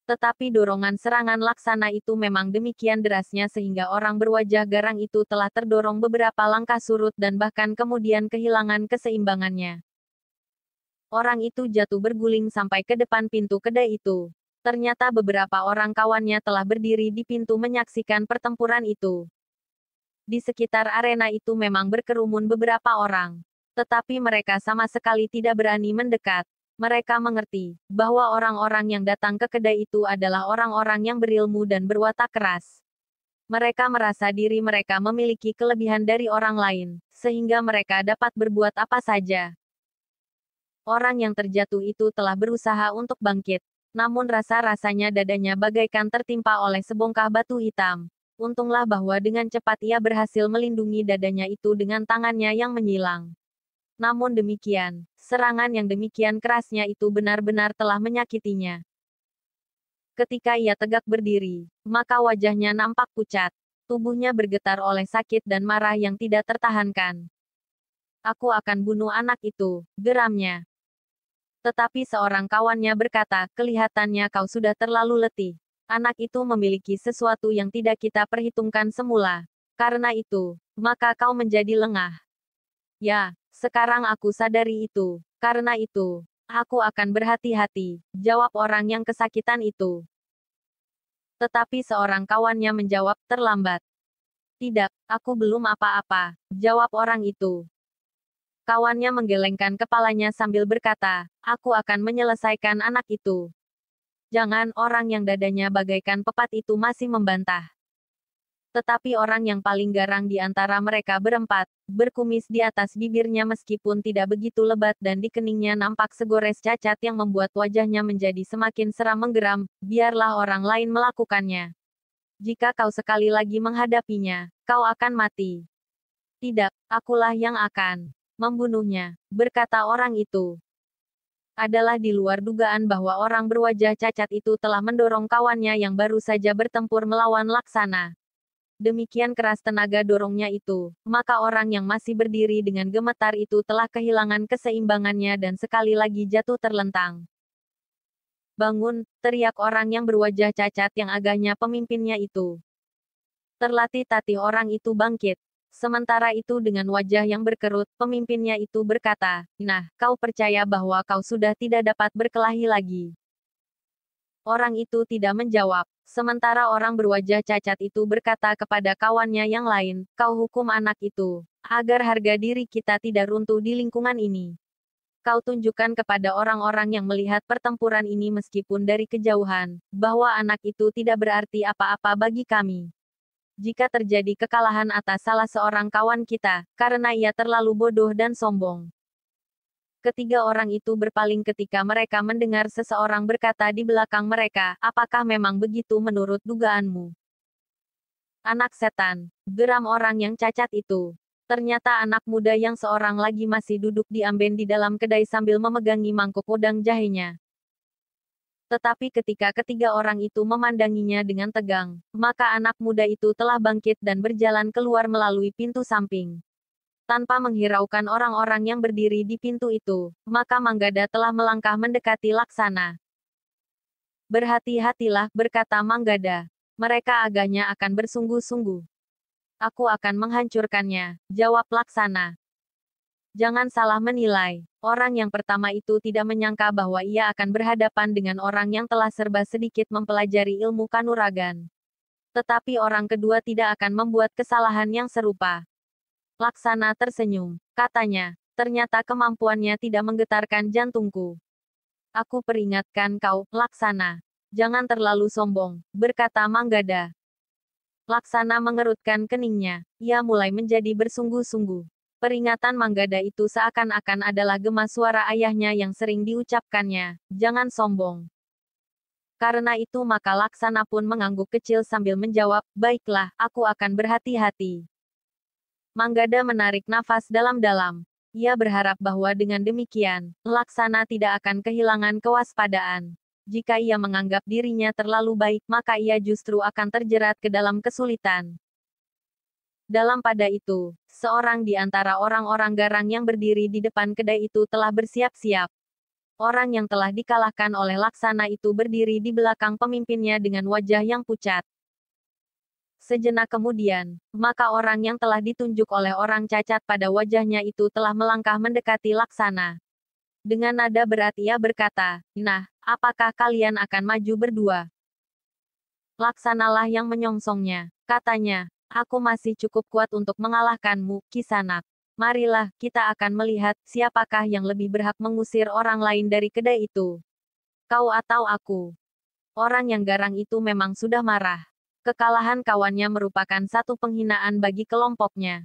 Tetapi dorongan serangan laksana itu memang demikian derasnya sehingga orang berwajah garang itu telah terdorong beberapa langkah surut dan bahkan kemudian kehilangan keseimbangannya. Orang itu jatuh berguling sampai ke depan pintu kedai itu. Ternyata beberapa orang kawannya telah berdiri di pintu menyaksikan pertempuran itu. Di sekitar arena itu memang berkerumun beberapa orang. Tetapi mereka sama sekali tidak berani mendekat mereka mengerti bahwa orang-orang yang datang ke kedai itu adalah orang-orang yang berilmu dan berwatak keras. Mereka merasa diri mereka memiliki kelebihan dari orang lain, sehingga mereka dapat berbuat apa saja. Orang yang terjatuh itu telah berusaha untuk bangkit, namun rasa-rasanya dadanya bagaikan tertimpa oleh sebongkah batu hitam. Untunglah bahwa dengan cepat ia berhasil melindungi dadanya itu dengan tangannya yang menyilang. Namun demikian, serangan yang demikian kerasnya itu benar-benar telah menyakitinya. Ketika ia tegak berdiri, maka wajahnya nampak pucat. Tubuhnya bergetar oleh sakit dan marah yang tidak tertahankan. Aku akan bunuh anak itu, geramnya. Tetapi seorang kawannya berkata, kelihatannya kau sudah terlalu letih. Anak itu memiliki sesuatu yang tidak kita perhitungkan semula. Karena itu, maka kau menjadi lengah. Ya, sekarang aku sadari itu. Karena itu, aku akan berhati-hati, jawab orang yang kesakitan itu. Tetapi seorang kawannya menjawab terlambat. Tidak, aku belum apa-apa, jawab orang itu. Kawannya menggelengkan kepalanya sambil berkata, aku akan menyelesaikan anak itu. Jangan orang yang dadanya bagaikan pepat itu masih membantah. Tetapi orang yang paling garang di antara mereka berempat, berkumis di atas bibirnya meskipun tidak begitu lebat dan di keningnya nampak segores cacat yang membuat wajahnya menjadi semakin seram menggeram, biarlah orang lain melakukannya. Jika kau sekali lagi menghadapinya, kau akan mati. Tidak, akulah yang akan membunuhnya, berkata orang itu adalah di luar dugaan bahwa orang berwajah cacat itu telah mendorong kawannya yang baru saja bertempur melawan laksana. Demikian keras tenaga dorongnya itu, maka orang yang masih berdiri dengan gemetar itu telah kehilangan keseimbangannya dan sekali lagi jatuh terlentang. Bangun, teriak orang yang berwajah cacat yang agaknya pemimpinnya itu. terlatih tati orang itu bangkit. Sementara itu dengan wajah yang berkerut, pemimpinnya itu berkata, Nah, kau percaya bahwa kau sudah tidak dapat berkelahi lagi. Orang itu tidak menjawab. Sementara orang berwajah cacat itu berkata kepada kawannya yang lain, kau hukum anak itu, agar harga diri kita tidak runtuh di lingkungan ini. Kau tunjukkan kepada orang-orang yang melihat pertempuran ini meskipun dari kejauhan, bahwa anak itu tidak berarti apa-apa bagi kami. Jika terjadi kekalahan atas salah seorang kawan kita, karena ia terlalu bodoh dan sombong, Ketiga orang itu berpaling ketika mereka mendengar seseorang berkata di belakang mereka, apakah memang begitu menurut dugaanmu? Anak setan, geram orang yang cacat itu. Ternyata anak muda yang seorang lagi masih duduk di amben di dalam kedai sambil memegangi mangkuk udang jahenya. Tetapi ketika ketiga orang itu memandanginya dengan tegang, maka anak muda itu telah bangkit dan berjalan keluar melalui pintu samping tanpa menghiraukan orang-orang yang berdiri di pintu itu, maka Manggada telah melangkah mendekati Laksana. Berhati-hatilah, berkata Manggada. Mereka agaknya akan bersungguh-sungguh. Aku akan menghancurkannya, jawab Laksana. Jangan salah menilai, orang yang pertama itu tidak menyangka bahwa ia akan berhadapan dengan orang yang telah serba sedikit mempelajari ilmu kanuragan. Tetapi orang kedua tidak akan membuat kesalahan yang serupa Laksana tersenyum. Katanya, ternyata kemampuannya tidak menggetarkan jantungku. Aku peringatkan kau, Laksana. Jangan terlalu sombong, berkata Manggada. Laksana mengerutkan keningnya. Ia mulai menjadi bersungguh-sungguh. Peringatan Manggada itu seakan-akan adalah gema suara ayahnya yang sering diucapkannya. Jangan sombong. Karena itu maka Laksana pun mengangguk kecil sambil menjawab, Baiklah, aku akan berhati-hati. Manggada menarik nafas dalam-dalam. Ia berharap bahwa dengan demikian, Laksana tidak akan kehilangan kewaspadaan. Jika ia menganggap dirinya terlalu baik, maka ia justru akan terjerat ke dalam kesulitan. Dalam pada itu, seorang di antara orang-orang garang yang berdiri di depan kedai itu telah bersiap-siap. Orang yang telah dikalahkan oleh Laksana itu berdiri di belakang pemimpinnya dengan wajah yang pucat. Sejenak kemudian, maka orang yang telah ditunjuk oleh orang cacat pada wajahnya itu telah melangkah mendekati laksana. Dengan nada berat ia berkata, Nah, apakah kalian akan maju berdua? Laksanalah yang menyongsongnya. Katanya, aku masih cukup kuat untuk mengalahkanmu, Kisanak. Marilah, kita akan melihat siapakah yang lebih berhak mengusir orang lain dari kedai itu. Kau atau aku. Orang yang garang itu memang sudah marah. Kekalahan kawannya merupakan satu penghinaan bagi kelompoknya.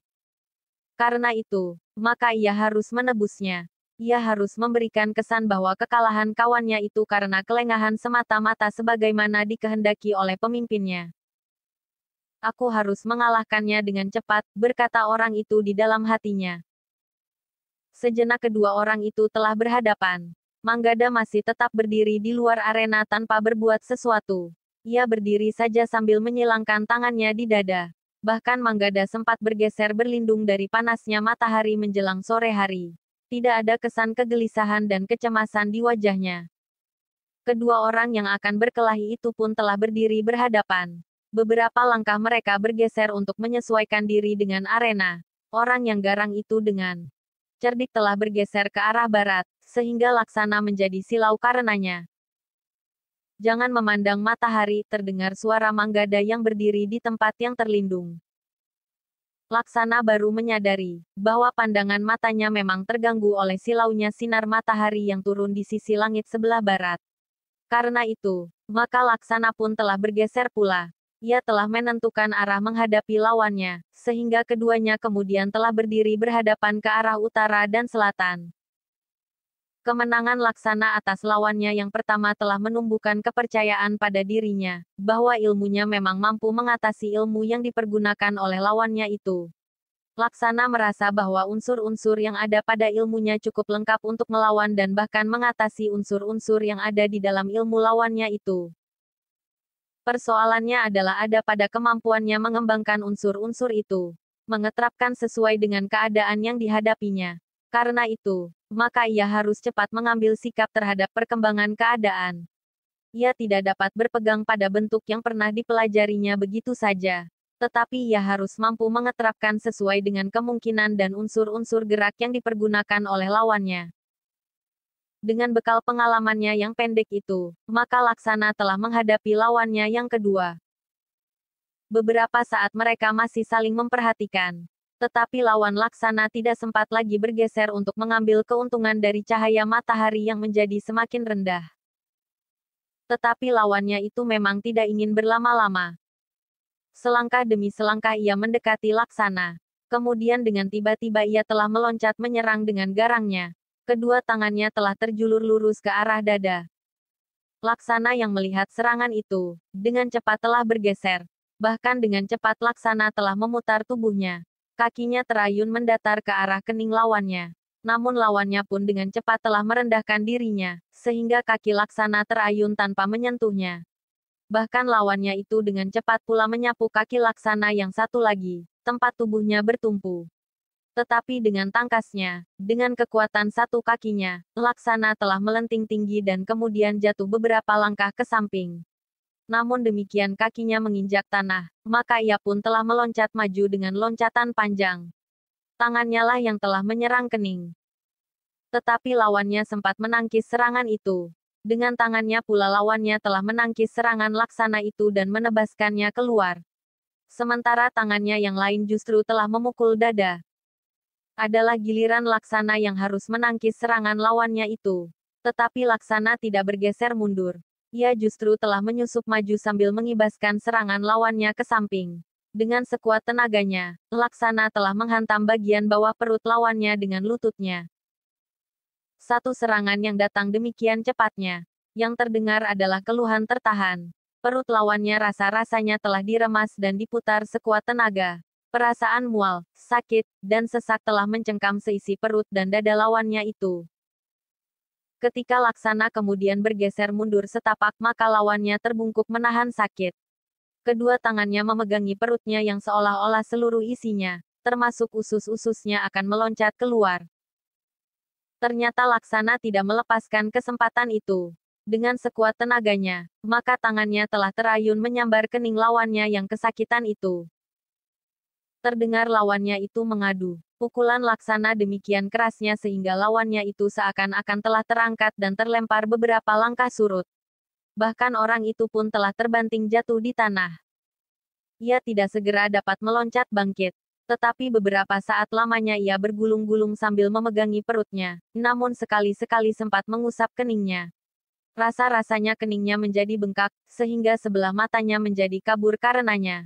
Karena itu, maka ia harus menebusnya. Ia harus memberikan kesan bahwa kekalahan kawannya itu karena kelengahan semata-mata sebagaimana dikehendaki oleh pemimpinnya. Aku harus mengalahkannya dengan cepat, berkata orang itu di dalam hatinya. Sejenak kedua orang itu telah berhadapan. Manggada masih tetap berdiri di luar arena tanpa berbuat sesuatu. Ia berdiri saja sambil menyilangkan tangannya di dada. Bahkan Manggada sempat bergeser berlindung dari panasnya matahari menjelang sore hari. Tidak ada kesan kegelisahan dan kecemasan di wajahnya. Kedua orang yang akan berkelahi itu pun telah berdiri berhadapan. Beberapa langkah mereka bergeser untuk menyesuaikan diri dengan arena. Orang yang garang itu dengan cerdik telah bergeser ke arah barat, sehingga laksana menjadi silau karenanya jangan memandang matahari, terdengar suara Manggada yang berdiri di tempat yang terlindung. Laksana baru menyadari bahwa pandangan matanya memang terganggu oleh silaunya sinar matahari yang turun di sisi langit sebelah barat. Karena itu, maka Laksana pun telah bergeser pula. Ia telah menentukan arah menghadapi lawannya, sehingga keduanya kemudian telah berdiri berhadapan ke arah utara dan selatan. Kemenangan Laksana atas lawannya yang pertama telah menumbuhkan kepercayaan pada dirinya, bahwa ilmunya memang mampu mengatasi ilmu yang dipergunakan oleh lawannya itu. Laksana merasa bahwa unsur-unsur yang ada pada ilmunya cukup lengkap untuk melawan dan bahkan mengatasi unsur-unsur yang ada di dalam ilmu lawannya itu. Persoalannya adalah ada pada kemampuannya mengembangkan unsur-unsur itu, mengetrapkan sesuai dengan keadaan yang dihadapinya karena itu, maka ia harus cepat mengambil sikap terhadap perkembangan keadaan. Ia tidak dapat berpegang pada bentuk yang pernah dipelajarinya begitu saja, tetapi ia harus mampu mengeterapkan sesuai dengan kemungkinan dan unsur-unsur gerak yang dipergunakan oleh lawannya. Dengan bekal pengalamannya yang pendek itu, maka Laksana telah menghadapi lawannya yang kedua. Beberapa saat mereka masih saling memperhatikan, tetapi lawan laksana tidak sempat lagi bergeser untuk mengambil keuntungan dari cahaya matahari yang menjadi semakin rendah. Tetapi lawannya itu memang tidak ingin berlama-lama. Selangkah demi selangkah ia mendekati laksana. Kemudian dengan tiba-tiba ia telah meloncat menyerang dengan garangnya. Kedua tangannya telah terjulur lurus ke arah dada. Laksana yang melihat serangan itu, dengan cepat telah bergeser, bahkan dengan cepat laksana telah memutar tubuhnya. Kakinya terayun mendatar ke arah kening lawannya. Namun lawannya pun dengan cepat telah merendahkan dirinya, sehingga kaki laksana terayun tanpa menyentuhnya. Bahkan lawannya itu dengan cepat pula menyapu kaki laksana yang satu lagi, tempat tubuhnya bertumpu. Tetapi dengan tangkasnya, dengan kekuatan satu kakinya, laksana telah melenting tinggi dan kemudian jatuh beberapa langkah ke samping. Namun demikian kakinya menginjak tanah, maka ia pun telah meloncat maju dengan loncatan panjang. Tangannya lah yang telah menyerang kening. Tetapi lawannya sempat menangkis serangan itu. Dengan tangannya pula lawannya telah menangkis serangan laksana itu dan menebaskannya keluar. Sementara tangannya yang lain justru telah memukul dada, adalah giliran Laksana yang harus menangkis serangan lawannya itu. Tetapi Laksana tidak bergeser mundur. Ia justru telah menyusup maju sambil mengibaskan serangan lawannya ke samping. Dengan sekuat tenaganya, Laksana telah menghantam bagian bawah perut lawannya dengan lututnya. Satu serangan yang datang demikian cepatnya. Yang terdengar adalah keluhan tertahan. Perut lawannya rasa-rasanya telah diremas dan diputar sekuat tenaga. Perasaan mual, sakit, dan sesak telah mencengkam seisi perut dan dada lawannya itu. Ketika laksana kemudian bergeser mundur setapak maka lawannya terbungkuk menahan sakit. Kedua tangannya memegangi perutnya yang seolah-olah seluruh isinya, termasuk usus-ususnya akan meloncat keluar. Ternyata Laksana tidak melepaskan kesempatan itu. Dengan sekuat tenaganya, maka tangannya telah terayun menyambar kening lawannya yang kesakitan itu. Terdengar lawannya itu mengadu. Pukulan laksana demikian kerasnya sehingga lawannya itu seakan-akan telah terangkat dan terlempar beberapa langkah surut. Bahkan orang itu pun telah terbanting jatuh di tanah. Ia tidak segera dapat meloncat bangkit. Tetapi beberapa saat lamanya ia bergulung-gulung sambil memegangi perutnya, namun sekali-sekali sempat mengusap keningnya. Rasa-rasanya keningnya menjadi bengkak, sehingga sebelah matanya menjadi kabur karenanya.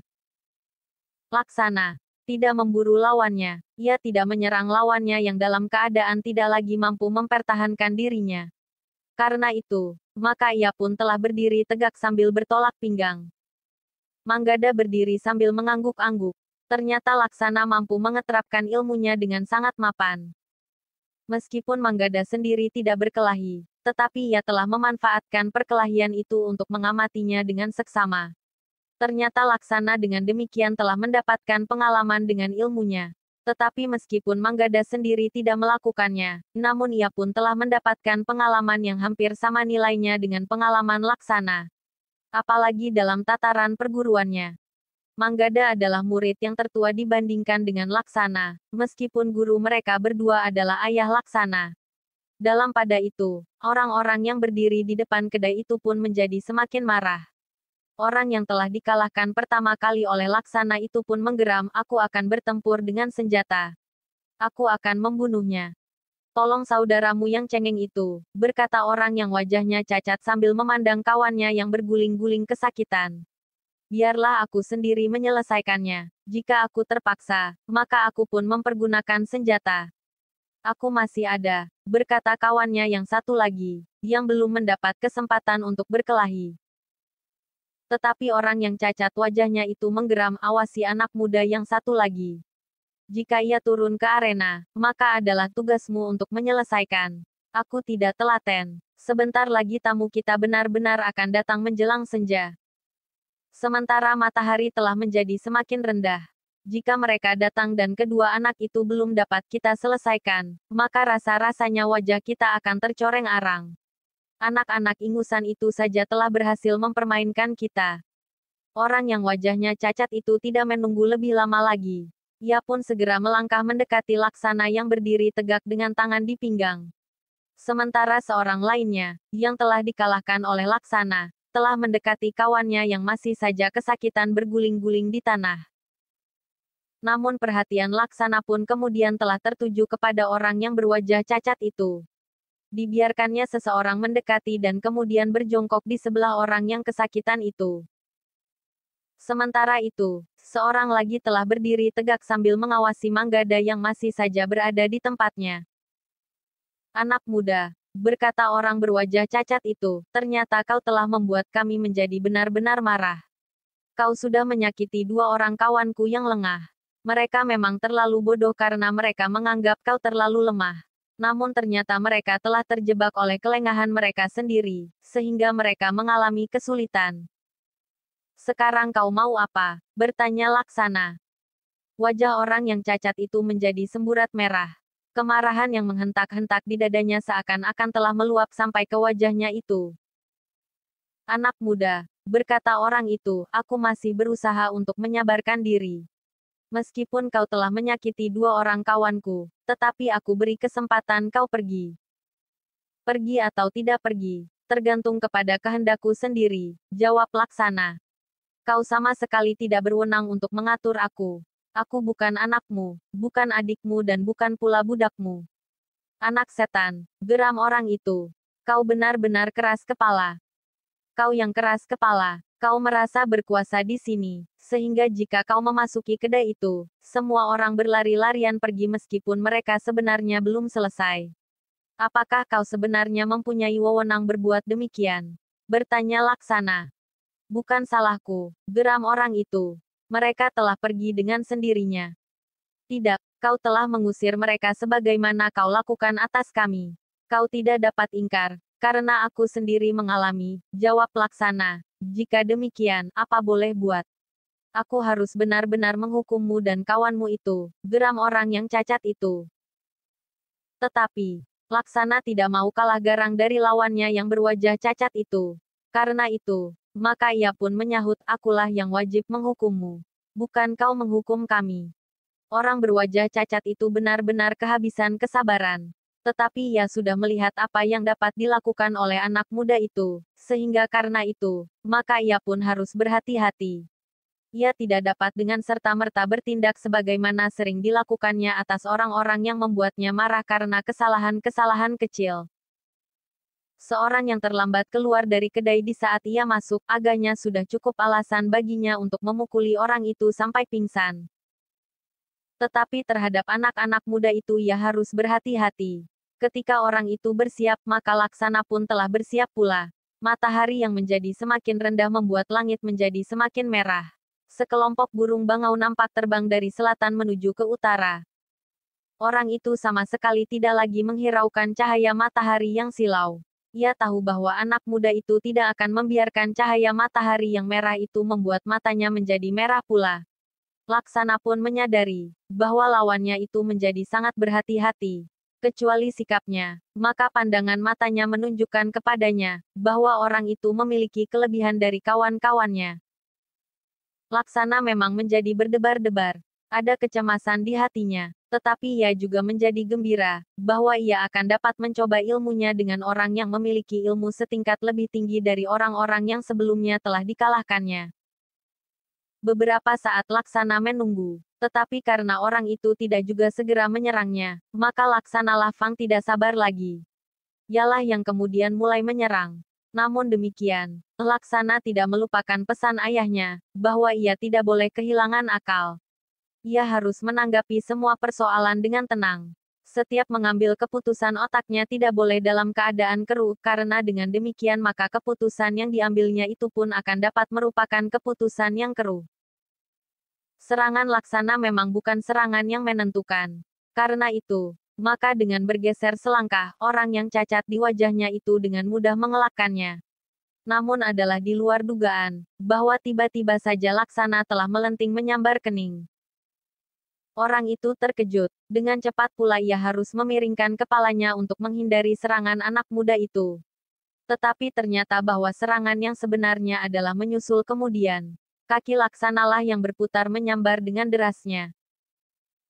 Laksana, tidak memburu lawannya, ia tidak menyerang lawannya yang dalam keadaan tidak lagi mampu mempertahankan dirinya. Karena itu, maka ia pun telah berdiri tegak sambil bertolak pinggang. Manggada berdiri sambil mengangguk-angguk. Ternyata Laksana mampu mengeterapkan ilmunya dengan sangat mapan. Meskipun Manggada sendiri tidak berkelahi, tetapi ia telah memanfaatkan perkelahian itu untuk mengamatinya dengan seksama, Ternyata Laksana dengan demikian telah mendapatkan pengalaman dengan ilmunya. Tetapi meskipun Manggada sendiri tidak melakukannya, namun ia pun telah mendapatkan pengalaman yang hampir sama nilainya dengan pengalaman Laksana. Apalagi dalam tataran perguruannya. Manggada adalah murid yang tertua dibandingkan dengan Laksana, meskipun guru mereka berdua adalah ayah Laksana. Dalam pada itu, orang-orang yang berdiri di depan kedai itu pun menjadi semakin marah Orang yang telah dikalahkan pertama kali oleh Laksana itu pun menggeram, aku akan bertempur dengan senjata. Aku akan membunuhnya. Tolong saudaramu yang cengeng itu, berkata orang yang wajahnya cacat sambil memandang kawannya yang berguling-guling kesakitan. Biarlah aku sendiri menyelesaikannya. Jika aku terpaksa, maka aku pun mempergunakan senjata. Aku masih ada, berkata kawannya yang satu lagi, yang belum mendapat kesempatan untuk berkelahi. Tetapi orang yang cacat wajahnya itu menggeram awasi anak muda yang satu lagi. Jika ia turun ke arena, maka adalah tugasmu untuk menyelesaikan. Aku tidak telaten. Sebentar lagi tamu kita benar-benar akan datang menjelang senja. Sementara matahari telah menjadi semakin rendah. Jika mereka datang dan kedua anak itu belum dapat kita selesaikan, maka rasa-rasanya wajah kita akan tercoreng arang. Anak-anak ingusan itu saja telah berhasil mempermainkan kita. Orang yang wajahnya cacat itu tidak menunggu lebih lama lagi. Ia pun segera melangkah mendekati laksana yang berdiri tegak dengan tangan di pinggang. Sementara seorang lainnya, yang telah dikalahkan oleh laksana, telah mendekati kawannya yang masih saja kesakitan berguling-guling di tanah. Namun perhatian laksana pun kemudian telah tertuju kepada orang yang berwajah cacat itu dibiarkannya seseorang mendekati dan kemudian berjongkok di sebelah orang yang kesakitan itu. Sementara itu, seorang lagi telah berdiri tegak sambil mengawasi Manggada yang masih saja berada di tempatnya. Anak muda, berkata orang berwajah cacat itu, ternyata kau telah membuat kami menjadi benar-benar marah. Kau sudah menyakiti dua orang kawanku yang lengah. Mereka memang terlalu bodoh karena mereka menganggap kau terlalu lemah namun ternyata mereka telah terjebak oleh kelengahan mereka sendiri, sehingga mereka mengalami kesulitan. Sekarang kau mau apa? bertanya Laksana. Wajah orang yang cacat itu menjadi semburat merah. Kemarahan yang menghentak-hentak di dadanya seakan-akan telah meluap sampai ke wajahnya itu. Anak muda, berkata orang itu, aku masih berusaha untuk menyabarkan diri. Meskipun kau telah menyakiti dua orang kawanku, tetapi aku beri kesempatan kau pergi. Pergi atau tidak pergi, tergantung kepada kehendakku sendiri, jawab laksana. Kau sama sekali tidak berwenang untuk mengatur aku. Aku bukan anakmu, bukan adikmu dan bukan pula budakmu. Anak setan, geram orang itu. Kau benar-benar keras kepala. Kau yang keras kepala. Kau merasa berkuasa di sini, sehingga jika kau memasuki kedai itu, semua orang berlari-larian pergi meskipun mereka sebenarnya belum selesai. Apakah kau sebenarnya mempunyai wewenang berbuat demikian? Bertanya Laksana. Bukan salahku, geram orang itu. Mereka telah pergi dengan sendirinya. Tidak, kau telah mengusir mereka sebagaimana kau lakukan atas kami. Kau tidak dapat ingkar, karena aku sendiri mengalami, jawab Laksana, jika demikian, apa boleh buat? Aku harus benar-benar menghukummu dan kawanmu itu, geram orang yang cacat itu. Tetapi, Laksana tidak mau kalah garang dari lawannya yang berwajah cacat itu. Karena itu, maka ia pun menyahut, akulah yang wajib menghukummu. Bukan kau menghukum kami. Orang berwajah cacat itu benar-benar kehabisan kesabaran. Tetapi ia sudah melihat apa yang dapat dilakukan oleh anak muda itu, sehingga karena itu, maka ia pun harus berhati-hati. Ia tidak dapat dengan serta-merta bertindak sebagaimana sering dilakukannya atas orang-orang yang membuatnya marah karena kesalahan-kesalahan kecil. Seorang yang terlambat keluar dari kedai di saat ia masuk, agaknya sudah cukup alasan baginya untuk memukuli orang itu sampai pingsan. Tetapi terhadap anak-anak muda itu ia harus berhati-hati. Ketika orang itu bersiap, maka laksana pun telah bersiap pula. Matahari yang menjadi semakin rendah membuat langit menjadi semakin merah. Sekelompok burung bangau nampak terbang dari selatan menuju ke utara. Orang itu sama sekali tidak lagi menghiraukan cahaya matahari yang silau ia tahu bahwa anak muda itu tidak akan membiarkan cahaya matahari yang merah itu membuat matanya menjadi merah pula. Laksana pun menyadari bahwa lawannya itu menjadi sangat berhati-hati. Kecuali sikapnya, maka pandangan matanya menunjukkan kepadanya bahwa orang itu memiliki kelebihan dari kawan-kawannya. Laksana memang menjadi berdebar-debar. Ada kecemasan di hatinya, tetapi ia juga menjadi gembira bahwa ia akan dapat mencoba ilmunya dengan orang yang memiliki ilmu setingkat lebih tinggi dari orang-orang yang sebelumnya telah dikalahkannya. Beberapa saat Laksana menunggu, tetapi karena orang itu tidak juga segera menyerangnya, maka Laksana Lafang tidak sabar lagi. Yalah yang kemudian mulai menyerang. Namun demikian, Laksana tidak melupakan pesan ayahnya, bahwa ia tidak boleh kehilangan akal. Ia harus menanggapi semua persoalan dengan tenang. Setiap mengambil keputusan otaknya tidak boleh dalam keadaan keruh, karena dengan demikian maka keputusan yang diambilnya itu pun akan dapat merupakan keputusan yang keruh. Serangan laksana memang bukan serangan yang menentukan. Karena itu, maka dengan bergeser selangkah, orang yang cacat di wajahnya itu dengan mudah mengelakkannya. Namun adalah di luar dugaan, bahwa tiba-tiba saja laksana telah melenting menyambar kening. Orang itu terkejut. Dengan cepat pula ia harus memiringkan kepalanya untuk menghindari serangan anak muda itu. Tetapi ternyata bahwa serangan yang sebenarnya adalah menyusul kemudian. Kaki laksanalah yang berputar menyambar dengan derasnya.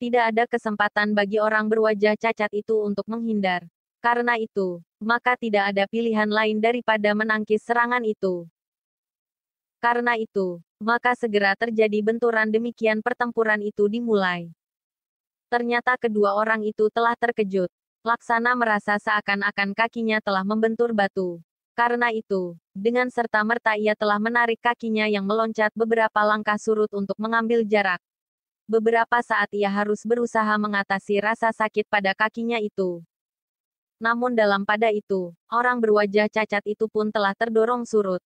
Tidak ada kesempatan bagi orang berwajah cacat itu untuk menghindar. Karena itu, maka tidak ada pilihan lain daripada menangkis serangan itu. Karena itu, maka segera terjadi benturan demikian pertempuran itu dimulai. Ternyata kedua orang itu telah terkejut. Laksana merasa seakan-akan kakinya telah membentur batu. Karena itu, dengan serta-merta ia telah menarik kakinya yang meloncat beberapa langkah surut untuk mengambil jarak. Beberapa saat ia harus berusaha mengatasi rasa sakit pada kakinya itu. Namun dalam pada itu, orang berwajah cacat itu pun telah terdorong surut.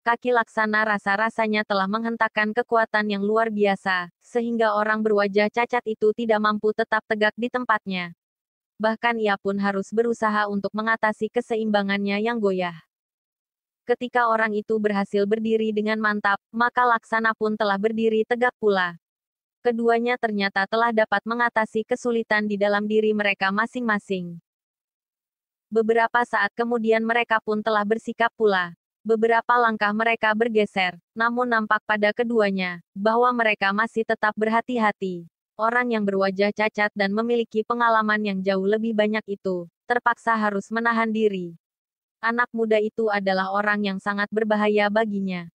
Kaki laksana rasa-rasanya telah menghentakkan kekuatan yang luar biasa, sehingga orang berwajah cacat itu tidak mampu tetap tegak di tempatnya. Bahkan ia pun harus berusaha untuk mengatasi keseimbangannya yang goyah. Ketika orang itu berhasil berdiri dengan mantap, maka laksana pun telah berdiri tegak pula. Keduanya ternyata telah dapat mengatasi kesulitan di dalam diri mereka masing-masing. Beberapa saat kemudian mereka pun telah bersikap pula Beberapa langkah mereka bergeser, namun nampak pada keduanya bahwa mereka masih tetap berhati-hati. Orang yang berwajah cacat dan memiliki pengalaman yang jauh lebih banyak itu terpaksa harus menahan diri. Anak muda itu adalah orang yang sangat berbahaya baginya.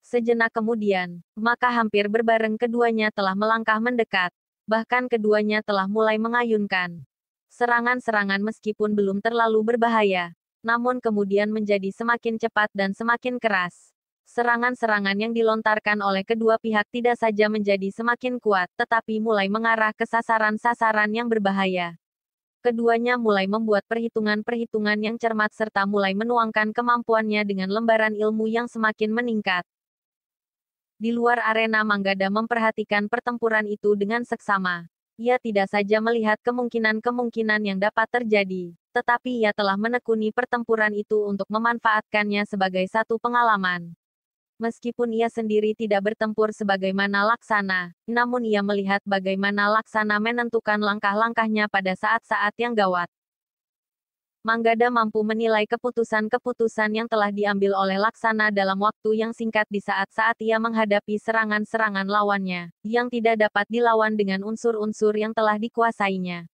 Sejenak kemudian, maka hampir berbareng keduanya telah melangkah mendekat. Bahkan keduanya telah mulai mengayunkan serangan-serangan meskipun belum terlalu berbahaya, namun kemudian menjadi semakin cepat dan semakin keras. Serangan-serangan yang dilontarkan oleh kedua pihak tidak saja menjadi semakin kuat, tetapi mulai mengarah ke sasaran-sasaran yang berbahaya. Keduanya mulai membuat perhitungan-perhitungan yang cermat serta mulai menuangkan kemampuannya dengan lembaran ilmu yang semakin meningkat. Di luar arena Manggada memperhatikan pertempuran itu dengan seksama. Ia tidak saja melihat kemungkinan-kemungkinan yang dapat terjadi, tetapi ia telah menekuni pertempuran itu untuk memanfaatkannya sebagai satu pengalaman. Meskipun ia sendiri tidak bertempur sebagaimana laksana, namun ia melihat bagaimana laksana menentukan langkah-langkahnya pada saat-saat yang gawat. Manggada mampu menilai keputusan-keputusan yang telah diambil oleh Laksana dalam waktu yang singkat di saat-saat ia menghadapi serangan-serangan lawannya, yang tidak dapat dilawan dengan unsur-unsur yang telah dikuasainya.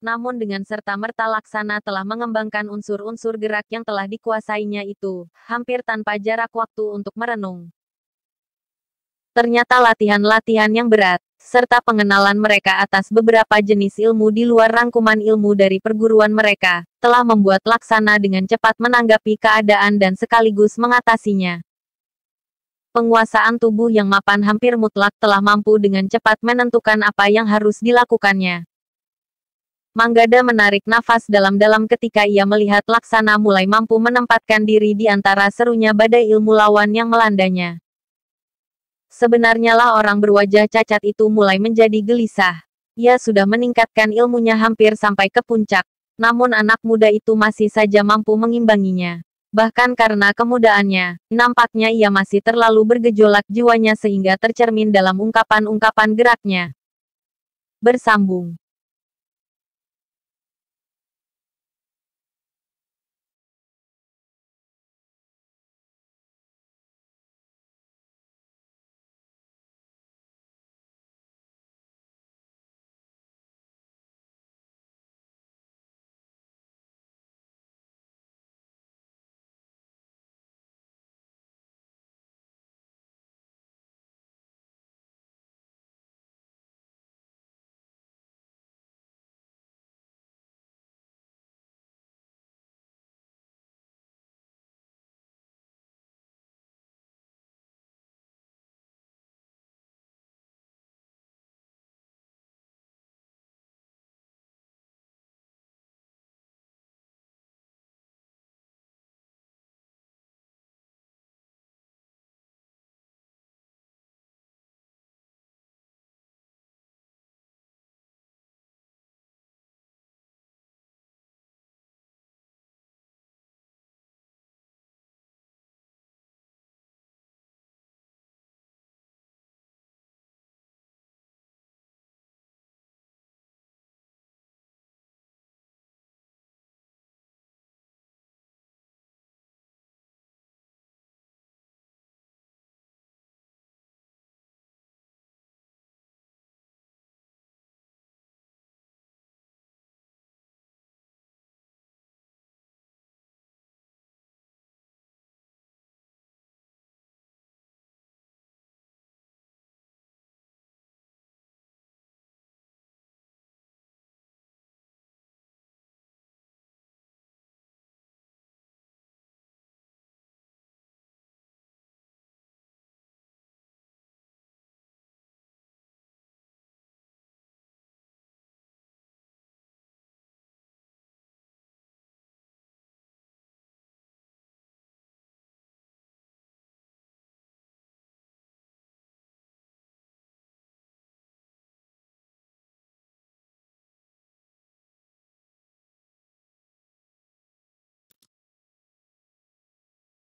Namun dengan serta-merta Laksana telah mengembangkan unsur-unsur gerak yang telah dikuasainya itu, hampir tanpa jarak waktu untuk merenung. Ternyata latihan-latihan yang berat, serta pengenalan mereka atas beberapa jenis ilmu di luar rangkuman ilmu dari perguruan mereka, telah membuat Laksana dengan cepat menanggapi keadaan dan sekaligus mengatasinya. Penguasaan tubuh yang mapan hampir mutlak telah mampu dengan cepat menentukan apa yang harus dilakukannya. Manggada menarik nafas dalam-dalam ketika ia melihat Laksana mulai mampu menempatkan diri di antara serunya badai ilmu lawan yang melandanya. Sebenarnya lah orang berwajah cacat itu mulai menjadi gelisah. Ia sudah meningkatkan ilmunya hampir sampai ke puncak. Namun anak muda itu masih saja mampu mengimbanginya. Bahkan karena kemudaannya, nampaknya ia masih terlalu bergejolak jiwanya sehingga tercermin dalam ungkapan-ungkapan geraknya. Bersambung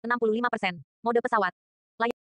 65%. Mode pesawat.